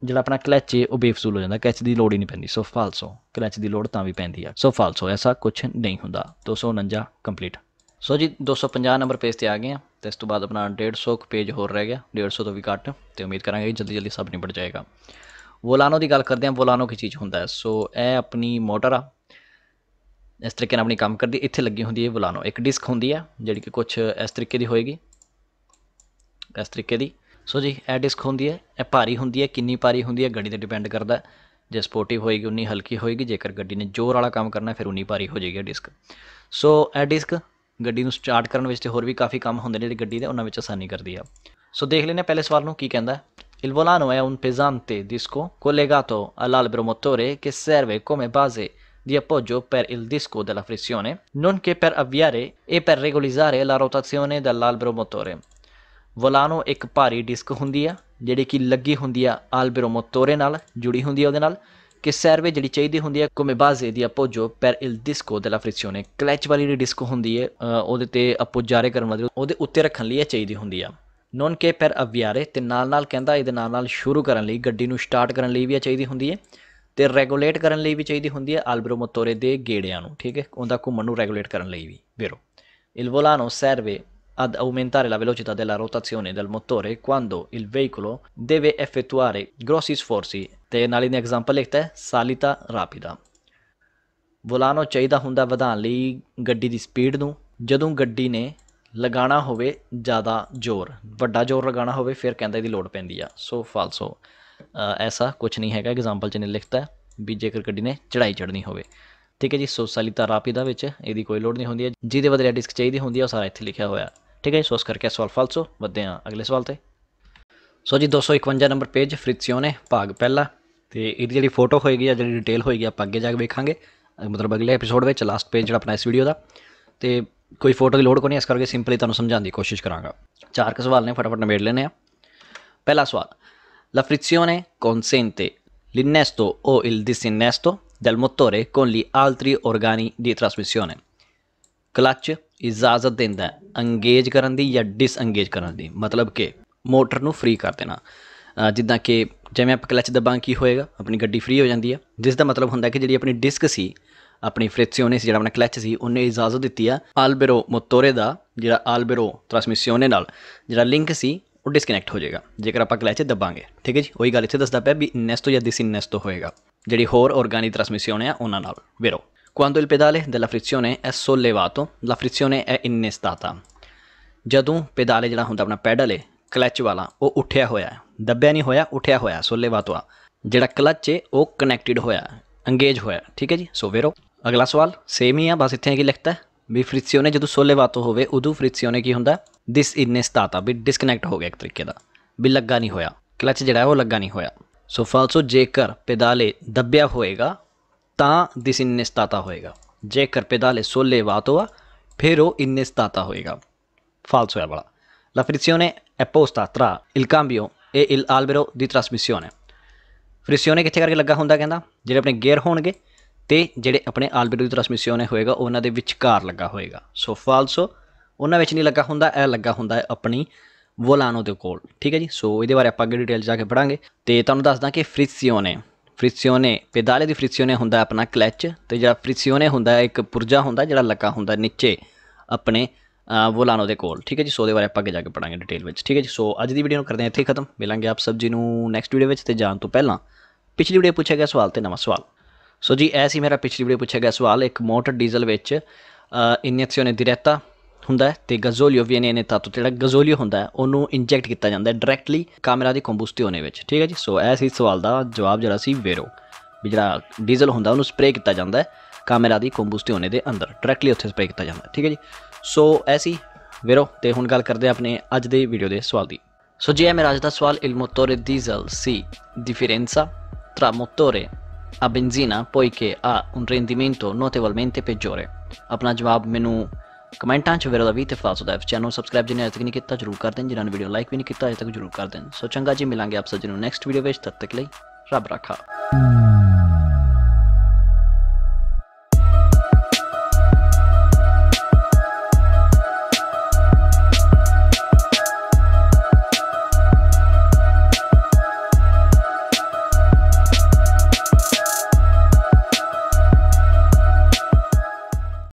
ਜਿਹੜਾ ਆਪਣਾ ਕਲੱਚ ਹੈ ਉਹ ਬੇਫਸੂਲ ਹੋ ਜਾਂਦਾ ਕਲੱਚ ਦੀ ਲੋੜ ਹੀ ਨਹੀਂ ਪੈਂਦੀ ਸੋ ਫਾਲਸੋ ਕਲੱਚ ਦੀ ਲੋੜ ਤਾਂ ਵੀ ਪੈਂਦੀ ਆ ਸੋ ਫਾਲਸੋ ਐਸਾ ਕੁਝ ਨਹੀਂ ਹੁੰਦਾ 249 ਕੰਪਲੀਟ ਸੋ ਜੀ 250 ਨੰਬਰ ਪੇਜ ਤੇ ਆ ਗਏ ਆ ਤੇ ਇਸ ਤੋਂ ਬਾਅਦ ਆਪਣਾ 150 ਪੇਜ ਹੋਰ ਰਹਿ ਗਿਆ 150 ਤੋਂ ਵੀ ਘੱਟ ਤੇ ਉਮੀਦ ਕਰਾਂਗੇ ਜਲਦੀ ਜਲਦੀ ਸਭ ਨਿਬੜ ਜਾਏਗਾ ਵੋਲਾਨੋ ਦੀ ਗੱਲ ਕਰਦੇ ਆ ਵੋਲਾਨੋ ਕੀ ਚੀਜ਼ ਹੁੰਦਾ ਹੈ ਸੋ ਇਹ ਆਪਣੀ ਮੋਟਰ ਆ ਇਸ ਤਰੀਕੇ ਨਾਲ ਆਪਣੀ ਕੰਮ ਕਰਦੀ ਇੱਥੇ ਲੱਗੀ ਹੁੰਦੀ ਹੈ ਵੋਲਾਨੋ ਇੱਕ ਡਿਸਕ ਹੁੰਦੀ ਆ ਜਿਹੜੀ ਕਿ ਕੁਝ ਇਸ ਤਰੀਕੇ ਦੀ ਹੋਏਗੀ ਇਸ ਤਰੀਕੇ ਦੀ ਸੋ ਜੀ ਇਹ ਡਿਸਕ ਹੁੰਦੀ ਹੈ ਇਹ ਭਾਰੀ ਹੁੰਦੀ ਹੈ ਕਿੰਨੀ ਭਾਰੀ ਹੁੰਦੀ ਹੈ ਗੱਡੀ ਤੇ ਡਿਪੈਂਡ ਕਰਦਾ ਜੇ ਸਪੋਰਟਿਵ ਹੋਏਗੀ ਉਨੀ ਹਲਕੀ ਹੋਏਗੀ ਜੇਕਰ ਗੱਡੀ ਨੇ ਜ਼ੋਰ ਵਾਲਾ ਕੰਮ ਕਰਨਾ ਫਿਰ ਉਨੀ ਭਾਰੀ ਹੋ ਜਾਏਗੀ ਡਿਸਕ ਸੋ ਇਹ ਡਿਸਕ ਗੱਡੀ ਨੂੰ ਸਟਾਰਟ ਕਰਨ ਵਿੱਚ ਤੇ ਹੋਰ ਵੀ ਕਾਫੀ ਕੰਮ ਹੁੰਦੇ ਨੇ ਜਿਹੜੇ ਗੱਡੀ ਦੇ ਉਹਨਾਂ ਵਿੱਚ ਆਸਾਨੀ ਕਰਦੀ ਆ ਸੋ ਦੇਖ ਲੈਨੇ ਪਹਿਲੇ ਸਵਾਲ ਨੂੰ ਕੀ ਕਹਿੰਦਾ Il volano è un ਡਿਸਕੋ disco collegato all'albero motore che serve come base di appoggio per il disco della frizione, non che per avviare e per regolarizzare la rotazione dell'albero motore. ਵਲਾਨੋ ਇੱਕ ਭਾਰੀ ਡਿਸਕ ਹੁੰਦੀ ਆ ਜਿਹੜੀ ਕਿ ਲੱਗੀ ਹੁੰਦੀ ਆ ਆਲਬੇਰੋ ਮੋਟੋਰੇ ਨਾਲ ਜੁੜੀ ਹੁੰਦੀ ਆ ਉਹਦੇ ਨਾਲ ਕਿ ਸਰਵੇ ਜਿਹੜੀ ਚਾਹੀਦੀ ਹੁੰਦੀ ਆ ਕੋਮੇ ਬਾਜ਼ੇ ਦੀ ਅਪੋਜੋ ਪੈਰ ਇਲ ਡਿਸਕੋ ਦੇ ਲਾ ਫ੍ਰਿਕਸ਼ਨੇ ਕਲਚ ਵਾਲੀ ਜਿਹੜੀ ਡਿਸਕ ਹੁੰਦੀ ਆ ਉਹਦੇ ਤੇ ਅਪੋਜਾਰੇ ਜਾਰੇ ਕਰਨ ਵਾਲੀ ਉਹਦੇ ਉੱਤੇ ਰੱਖਣ ਲਈ ਚਾਹੀਦੀ ਹੁੰਦੀ ਆ ਨੋਨ ਕੇ ਪਰ ਅਵਿਆਰੇ ਤੇ ਨਾਲ ਨਾਲ ਕਹਿੰਦਾ ਇਹਦੇ ਨਾਲ ਨਾਲ ਸ਼ੁਰੂ ਕਰਨ ਲਈ ਗੱਡੀ ਨੂੰ ਸਟਾਰਟ ਕਰਨ ਲਈ ਵੀ ਚਾਹੀਦੀ ਹੁੰਦੀ ਹੈ ਤੇ ਰੈਗੂਲੇਟ ਕਰਨ ਲਈ ਵੀ ਚਾਹੀਦੀ ਹੁੰਦੀ ਹੈ ਆਲਬਰੋ ਮੋਟੋਰੇ ਦੇ ਗੇੜਿਆਂ ਨੂੰ ਠੀਕ ਹੈ ਉਹਦਾ ਘੁੰਮਣ ਨੂੰ ਰੈਗੂਲੇਟ ਕਰਨ ਲਈ ਵੀ ਵੇਰੋ ਵੋਲਾਨੋ ਸਰਵੇ ad aumentare la velocità della rotazione del motore quando il veicolo deve effettuare grossi sforzi tenali example salita rapida ਬੁਲਾਉਣਾ ਚਾਹੀਦਾ ਹੁੰਦਾ ਵਧਾਉਣ ਲਈ ਗੱਡੀ ਦੀ ਸਪੀਡ ਨੂੰ ਜਦੋਂ ਗੱਡੀ ਨੇ ਲਗਾਣਾ ਹੋਵੇ ਜ਼ਿਆਦਾ ਜ਼ੋਰ ਵੱਡਾ ਜ਼ੋਰ ਲਗਾਣਾ ਹੋਵੇ ਫਿਰ ਕਹਿੰਦੇ ਦੀ ਲੋੜ ਪੈਂਦੀ ਆ ਸੋ ਫਾਲਸੋ ਐਸਾ ਕੁਝ ਨਹੀਂ ਹੈਗਾ ਐਗਜ਼ਾਮਪਲ ਚ ਨੇ ਲਿਖਤਾ ਵੀ ਜੇਕਰ ਗੱਡੀ ਨੇ ਚੜਾਈ ਚੜਨੀ ਹੋਵੇ ਠੀਕ ਹੈ ਜੀ ਸੋ ਸਲਿਤਾ ਰਾਪੀਦਾ ਵਿੱਚ ਇਹਦੀ ਕੋਈ ਲੋੜ ਨਹੀਂ ਹੁੰਦੀ ਜਿਹਦੇ ਬਦਲੇ ਡਿਸਕ ਚਾਹੀਦੀ ਹੁੰਦੀ ਆ ਉਹ ਸਾਰਾ ਇੱਥੇ ਲਿਖਿਆ ਹੋਇਆ ਠੀਕ ਹੈ ਸੋਸ ਕਰਕੇ ਸਵਾਲ ਫਾਲਸੋ ਵਧਦੇ ਹਾਂ ਅਗਲੇ ਸਵਾਲ ਤੇ ਸੋ ਜੀ 251 ਨੰਬਰ ਪੇਜ ਨੇ ਭਾਗ ਪਹਿਲਾ ਤੇ ਇਹਦੀ ਜਿਹੜੀ ਫੋਟੋ ਹੋਏਗੀ ਆ ਜਿਹੜੀ ਡਿਟੇਲ ਹੋਏਗੀ ਆਪਾਂ ਅੱਗੇ ਜਾ ਕੇ ਵੇਖਾਂਗੇ ਮਤਲਬ ਅਗਲੇ ਐਪੀਸੋਡ ਵਿੱਚ ਲਾਸਟ ਪੇਜ ਜਿਹੜਾ ਆਪਣਾ ਇਸ ਵੀਡੀਓ ਦਾ ਤੇ ਕੋਈ ਫੋਟੋ ਦੀ ਲੋੜ ਕੋ ਨਹੀਂ ਇਸ ਕਰਕੇ ਸਿੰਪਲੀ ਤੁਹਾਨੂੰ ਸਮਝਾਉਣ ਦੀ ਕੋਸ਼ਿਸ਼ ਕਰਾਂਗਾ ਚਾਰ ਕੁ ਸਵਾਲ ਨੇ ਫਟਾਫਟ ਨਿਬੇੜ ਲੈਣੇ ਆ ਪਹਿਲਾ ਸਵਾਲ La ਕੌਨਸੈਂਟੇ ਲਿਨੈਸਟੋ ਓ ਇਲ il disinnesto ਦਲ ਮੋਟੋਰੇ con gli altri ਦੀ di trasmissione, ਕਲਚ ਇਜਾਜ਼ਤ ਦਿੰਦਾ ਅੰਗੇਜ ਕਰਨ ਦੀ ਜਾਂ ਡਿਸਅੰਗੇਜ ਕਰਨ ਦੀ ਮਤਲਬ ਕਿ ਮੋਟਰ ਨੂੰ ਫ੍ਰੀ ਕਰ ਦੇਣਾ ਜਿੱਦਾਂ ਕਿ ਜਿਵੇਂ ਆਪਾਂ ਕਲੱਚ ਦਬਾਂ ਕੀ ਹੋਏਗਾ ਆਪਣੀ ਗੱਡੀ ਫ੍ਰੀ ਹੋ ਜਾਂਦੀ ਹੈ ਜਿਸ ਦਾ ਮਤਲਬ ਹੁੰਦਾ ਕਿ ਜਿਹੜੀ ਆਪਣੀ ਡਿਸਕ ਸੀ ਆਪਣੀ ਫ੍ਰਿਕਸੀਓਨੇ ਸੀ ਜਿਹੜਾ ਆਪਣਾ ਕਲੱਚ ਸੀ ਉਹਨੇ ਇਜਾਜ਼ਤ ਦਿੱਤੀ ਆ ਆਲਬੇਰੋ ਮੋਟੋਰੇ ਦਾ ਜਿਹੜਾ ਆਲਬੇਰੋ ਟ੍ਰਾਂਸਮਿਸ਼ਨੇ ਨਾਲ ਜਿਹੜਾ ਲਿੰਕ ਸੀ ਉਹ ਡਿਸਕਨੈਕਟ ਹੋ ਜਾਏਗਾ ਜੇਕਰ ਆਪਾਂ ਕਲੱਚ ਦਬਾਂਗੇ ਠੀਕ ਹੈ ਜੀ ਉਹੀ ਗੱਲ ਇੱਥੇ ਦੱਸਦਾ ਪਿਆ ਵੀ ਨੈਸਟੋ ਜਾਂ ਦਿਸ ਇਨੈਸਟੋ ਹੋਏਗਾ ਜਿਹੜੀ ਹੋਰ ਆਰਗੈਨਿਕ ਟ੍ਰਾਂਸਮਿਸ਼ਿਓਨ ਆ ਉਹਨਾਂ ਨਾਲ ਵੇਰੋ Quando il pedale della frizione è sollevato, la frizione è innestata. ਜਦੋਂ ਪੈਡਲ ਜਿਹੜਾ ਹੁੰਦਾ ਆਪਣਾ ਪੈਡਲ ਹੈ ਕਲੱਚ ਵਾਲਾ ਉਹ ਉੱਠਿਆ ਹੋਇਆ ਹੈ ਦੱਬਿਆ ਨਹੀਂ ਹੋਇਆ ਉੱਠਿਆ ਹੋਇਆ sollevato ਆ ਜਿਹੜਾ ਕਲੱਚ ਹੈ ਉਹ ਕਨੈਕਟਡ ਹੋਇਆ ਅੰਗੇਜ ਹੋਇਆ ਠੀਕ ਹੈ ਜੀ ਸੋ ਵੇਰੋ ਅਗਲਾ ਸਵਾਲ ਸੇਮ ਹੀ ਆ ਬਸ ਇੱਥੇ ਕੀ ਲਿਖਤਾ ਵੀ ਫ੍ਰਿਕਸੀਓਨੇ ਜਦੋਂ sollevato ਹੋਵੇ ਉਦੋਂ ਫ੍ਰਿਕਸੀਓਨੇ ਕੀ ਹੁੰਦਾ ਥਿਸ ਇਨਸਟਾਤਾ ਵੀ ਡਿਸਕਨੈਕਟ ਹੋ ਗਿਆ ਇੱਕ ਤਰੀਕੇ ਦਾ ਵੀ ਲੱਗਾ ਨਹੀਂ ਹੋਇਆ ਕਲੱਚ ਜਿਹੜਾ ਉਹ ਲੱਗਾ ਨਹੀਂ ਹੋਇਆ ਸੋ ਫਾਲਸੋ ਜੇਕਰ ਪੈਡਾਲੇ ਦੱਬਿਆ ਹੋਏਗਾ ਤਾਂ ਦਿਸ ਇਨਨਿਸਤਾਤਾ ਹੋਏਗਾ ਜੇਕਰ ਵਾਤੋਆ ਫਿਰ ਉਹ innestata ਹੋਏਗਾ falso è la La frizione è posta tra il cambio e l'albero di trasmissione friction ਕਿੱਥੇ ਕਰਕੇ ਲੱਗਾ ਹੁੰਦਾ ਕਹਿੰਦਾ ਜਿਹੜੇ ਆਪਣੇ ਗੇਅਰ ਹੋਣਗੇ ਤੇ ਜਿਹੜੇ ਆਪਣੇ ਆਲਬੇਡੋ ਦੀ ਟ੍ਰਾਂਸਮਿਸ਼ਨ ਹੋਏਗਾ ਉਹਨਾਂ ਦੇ ਵਿਚਕਾਰ ਲੱਗਾ ਹੋਏਗਾ ਸੋ ਫਾਲਸੋ ਉਹਨਾਂ ਵਿੱਚ ਨਹੀਂ ਲੱਗਾ ਹੁੰਦਾ ਇਹ ਲੱਗਾ ਹੁੰਦਾ ਹੈ ਆਪਣੀ ਵੋਲਾਨੋ ਦੇ ਕੋਲ ਠੀਕ ਹੈ ਜੀ ਸੋ ਇਹਦੇ ਬਾਰੇ ਆਪਾਂ ਅੱਗੇ ਡਿਟੇਲ ਜਾ ਕੇ ਪੜਾਂਗੇ ਤੇ ਤੁਹਾਨੂੰ ਦੱਸਦਾ ਕਿ ਫ੍ਰਿਕਸ਼ਨ ਫ੍ਰਿਕਸ਼ਨੇ ਪੈਦਾਲੇ ਦੀ ਫ੍ਰਿਕਸ਼ਨੇ ਹੁੰਦਾ ਆਪਣਾ ਕਲੱਚ ਤੇ ਜਿਹੜਾ ਫ੍ਰਿਕਸ਼ਨੇ ਹੁੰਦਾ ਇੱਕ ਪੁਰਜਾ ਹੁੰਦਾ ਜਿਹੜਾ ਲੱਗਾ ਹੁੰਦਾ ਨੀਚੇ ਆਪਣੇ ਵੋਲਾਨੋ ਦੇ ਕੋਲ ਠੀਕ ਹੈ ਜੀ ਸੋ ਦੇ ਬਾਰੇ ਆਪਾਂ ਅੱਗੇ ਜਾ ਕੇ ਪੜਾਂਗੇ ਡਿਟੇਲ ਵਿੱਚ ਠੀਕ ਹੈ ਜੀ ਸੋ ਅੱਜ ਦੀ ਵੀਡੀਓ ਨੂੰ ਕਰਦੇ ਹਾਂ ਇੱਥੇ ਖਤਮ ਮਿਲਾਂਗੇ ਆਪ ਸਭ ਜੀ ਨੂੰ ਨੈਕਸਟ ਵੀਡੀਓ ਵਿੱਚ ਤੇ ਜਾਣ ਤੋਂ ਪਹਿਲਾਂ ਪਿਛਲੀ ਵੀਡੀਓ ਪੁੱਛਿਆ ਗਿਆ ਸਵਾਲ ਤੇ ਨਵਾਂ ਸਵਾਲ ਸੋ ਜੀ ਐਸੀ ਮੇਰਾ ਪਿਛਲੀ ਵੀਡੀਓ ਪੁੱਛਿਆ ਗਿਆ ਸਵਾਲ ਇੱਕ ਮੋਟਰ ਡੀਜ਼ਲ ਵਿੱਚ ਇਨਜੈਕਸ਼ਨ ਹੈ ਦਿਰੇਤਾ ਹੁੰਦਾ ਤੇ ਗਜ਼ੋਲੀਓ ਵੀਐਨਏ ਤਾਤੂ ਜਿਹੜਾ ਗਜ਼ੋਲੀਓ ਹੁੰਦਾ ਉਹਨੂੰ ਇੰਜੈਕਟ ਕੀਤਾ ਜਾਂਦਾ ਡਾਇਰੈਕਟਲੀ ਕੈਮਰਾ ਦੀ ਕੰਬਸਟਿਓਨੇ ਵਿੱਚ ਠੀਕ ਹੈ ਜੀ ਸੋ ਐਸ ਸੀ ਸਵਾਲ ਦਾ ਜਵਾਬ ਜਿਹੜਾ ਸੀ ਵੇਰੋ ਵੀ ਜਿਹੜਾ ਡੀਜ਼ਲ ਹੁੰਦਾ ਉਹਨੂੰ ਸਪਰੇਅ ਕੀਤਾ ਜਾਂਦਾ ਕੈਮਰਾ ਦੀ ਕੰਬਸਟਿਓਨੇ ਦੇ ਅੰਦਰ ਡਾਇਰੈਕਟਲੀ ਉੱਥੇ ਸਪਰੇਅ ਕੀਤਾ ਜਾਂਦਾ ਠੀਕ ਹੈ ਜੀ ਸੋ ਐਸੀ ਵੇਰੋ ਤੇ ਹੁਣ ਗੱਲ ਕਰਦੇ ਆ ਆਪਣੇ ਅੱਜ ਦੇ ਵੀਡੀਓ ਦੇ ਸਵਾਲ ਦੀ ਸੋ ਜੀ ਇਹ ਮੇਰਾ ਅੱਜ ਦਾ ਸਵਾਲ il motore ਡੀਜ਼ਲ ਸੀ differenza ਤਰਾ ਮੋਟੋਰੇ ਆ ਬੈਂਜ਼ੀਨਾ poiché ਆ ਉਨ ਰੈਂਡੀਮੈਂਟੋ notevolmente ਪੇਜੋਰੇ ਆਪਣਾ ਜਵਾਬ ਮੈਨੂੰ ਕਮੈਂਟਾਂ 'ਚ ਵੀਰੋ ਦਾ ਵੀ ਇਤਫਾਕ ਹੁੰਦਾ ਹੈ ਚੈਨਲ ਨੂੰ ਸਬਸਕ੍ਰਾਈਬ ਜਿਹਨੇ ਅਜੇ ਤੱਕ ਨਹੀਂ ਕੀਤਾ ਜਰੂਰ ਕਰ ਦੇਣ ਜਿਨ੍ਹਾਂ ਨੇ ਵੀਡੀਓ ਲਾਈਕ ਵੀ ਨਹੀਂ ਕੀਤਾ ਅਜੇ ਤੱਕ ਜਰੂਰ ਕਰ ਦੇਣ ਸੋ ਚੰਗਾ ਜੀ ਮਿਲਾਂਗੇ ਆਪ ਸਭ ਜੀ ਨੂੰ ਨੈਕਸਟ ਵੀਡੀਓ ਵਿੱਚ ਤਦ ਤੱਕ ਲਈ ਰੱਬ ਰੱਖਾ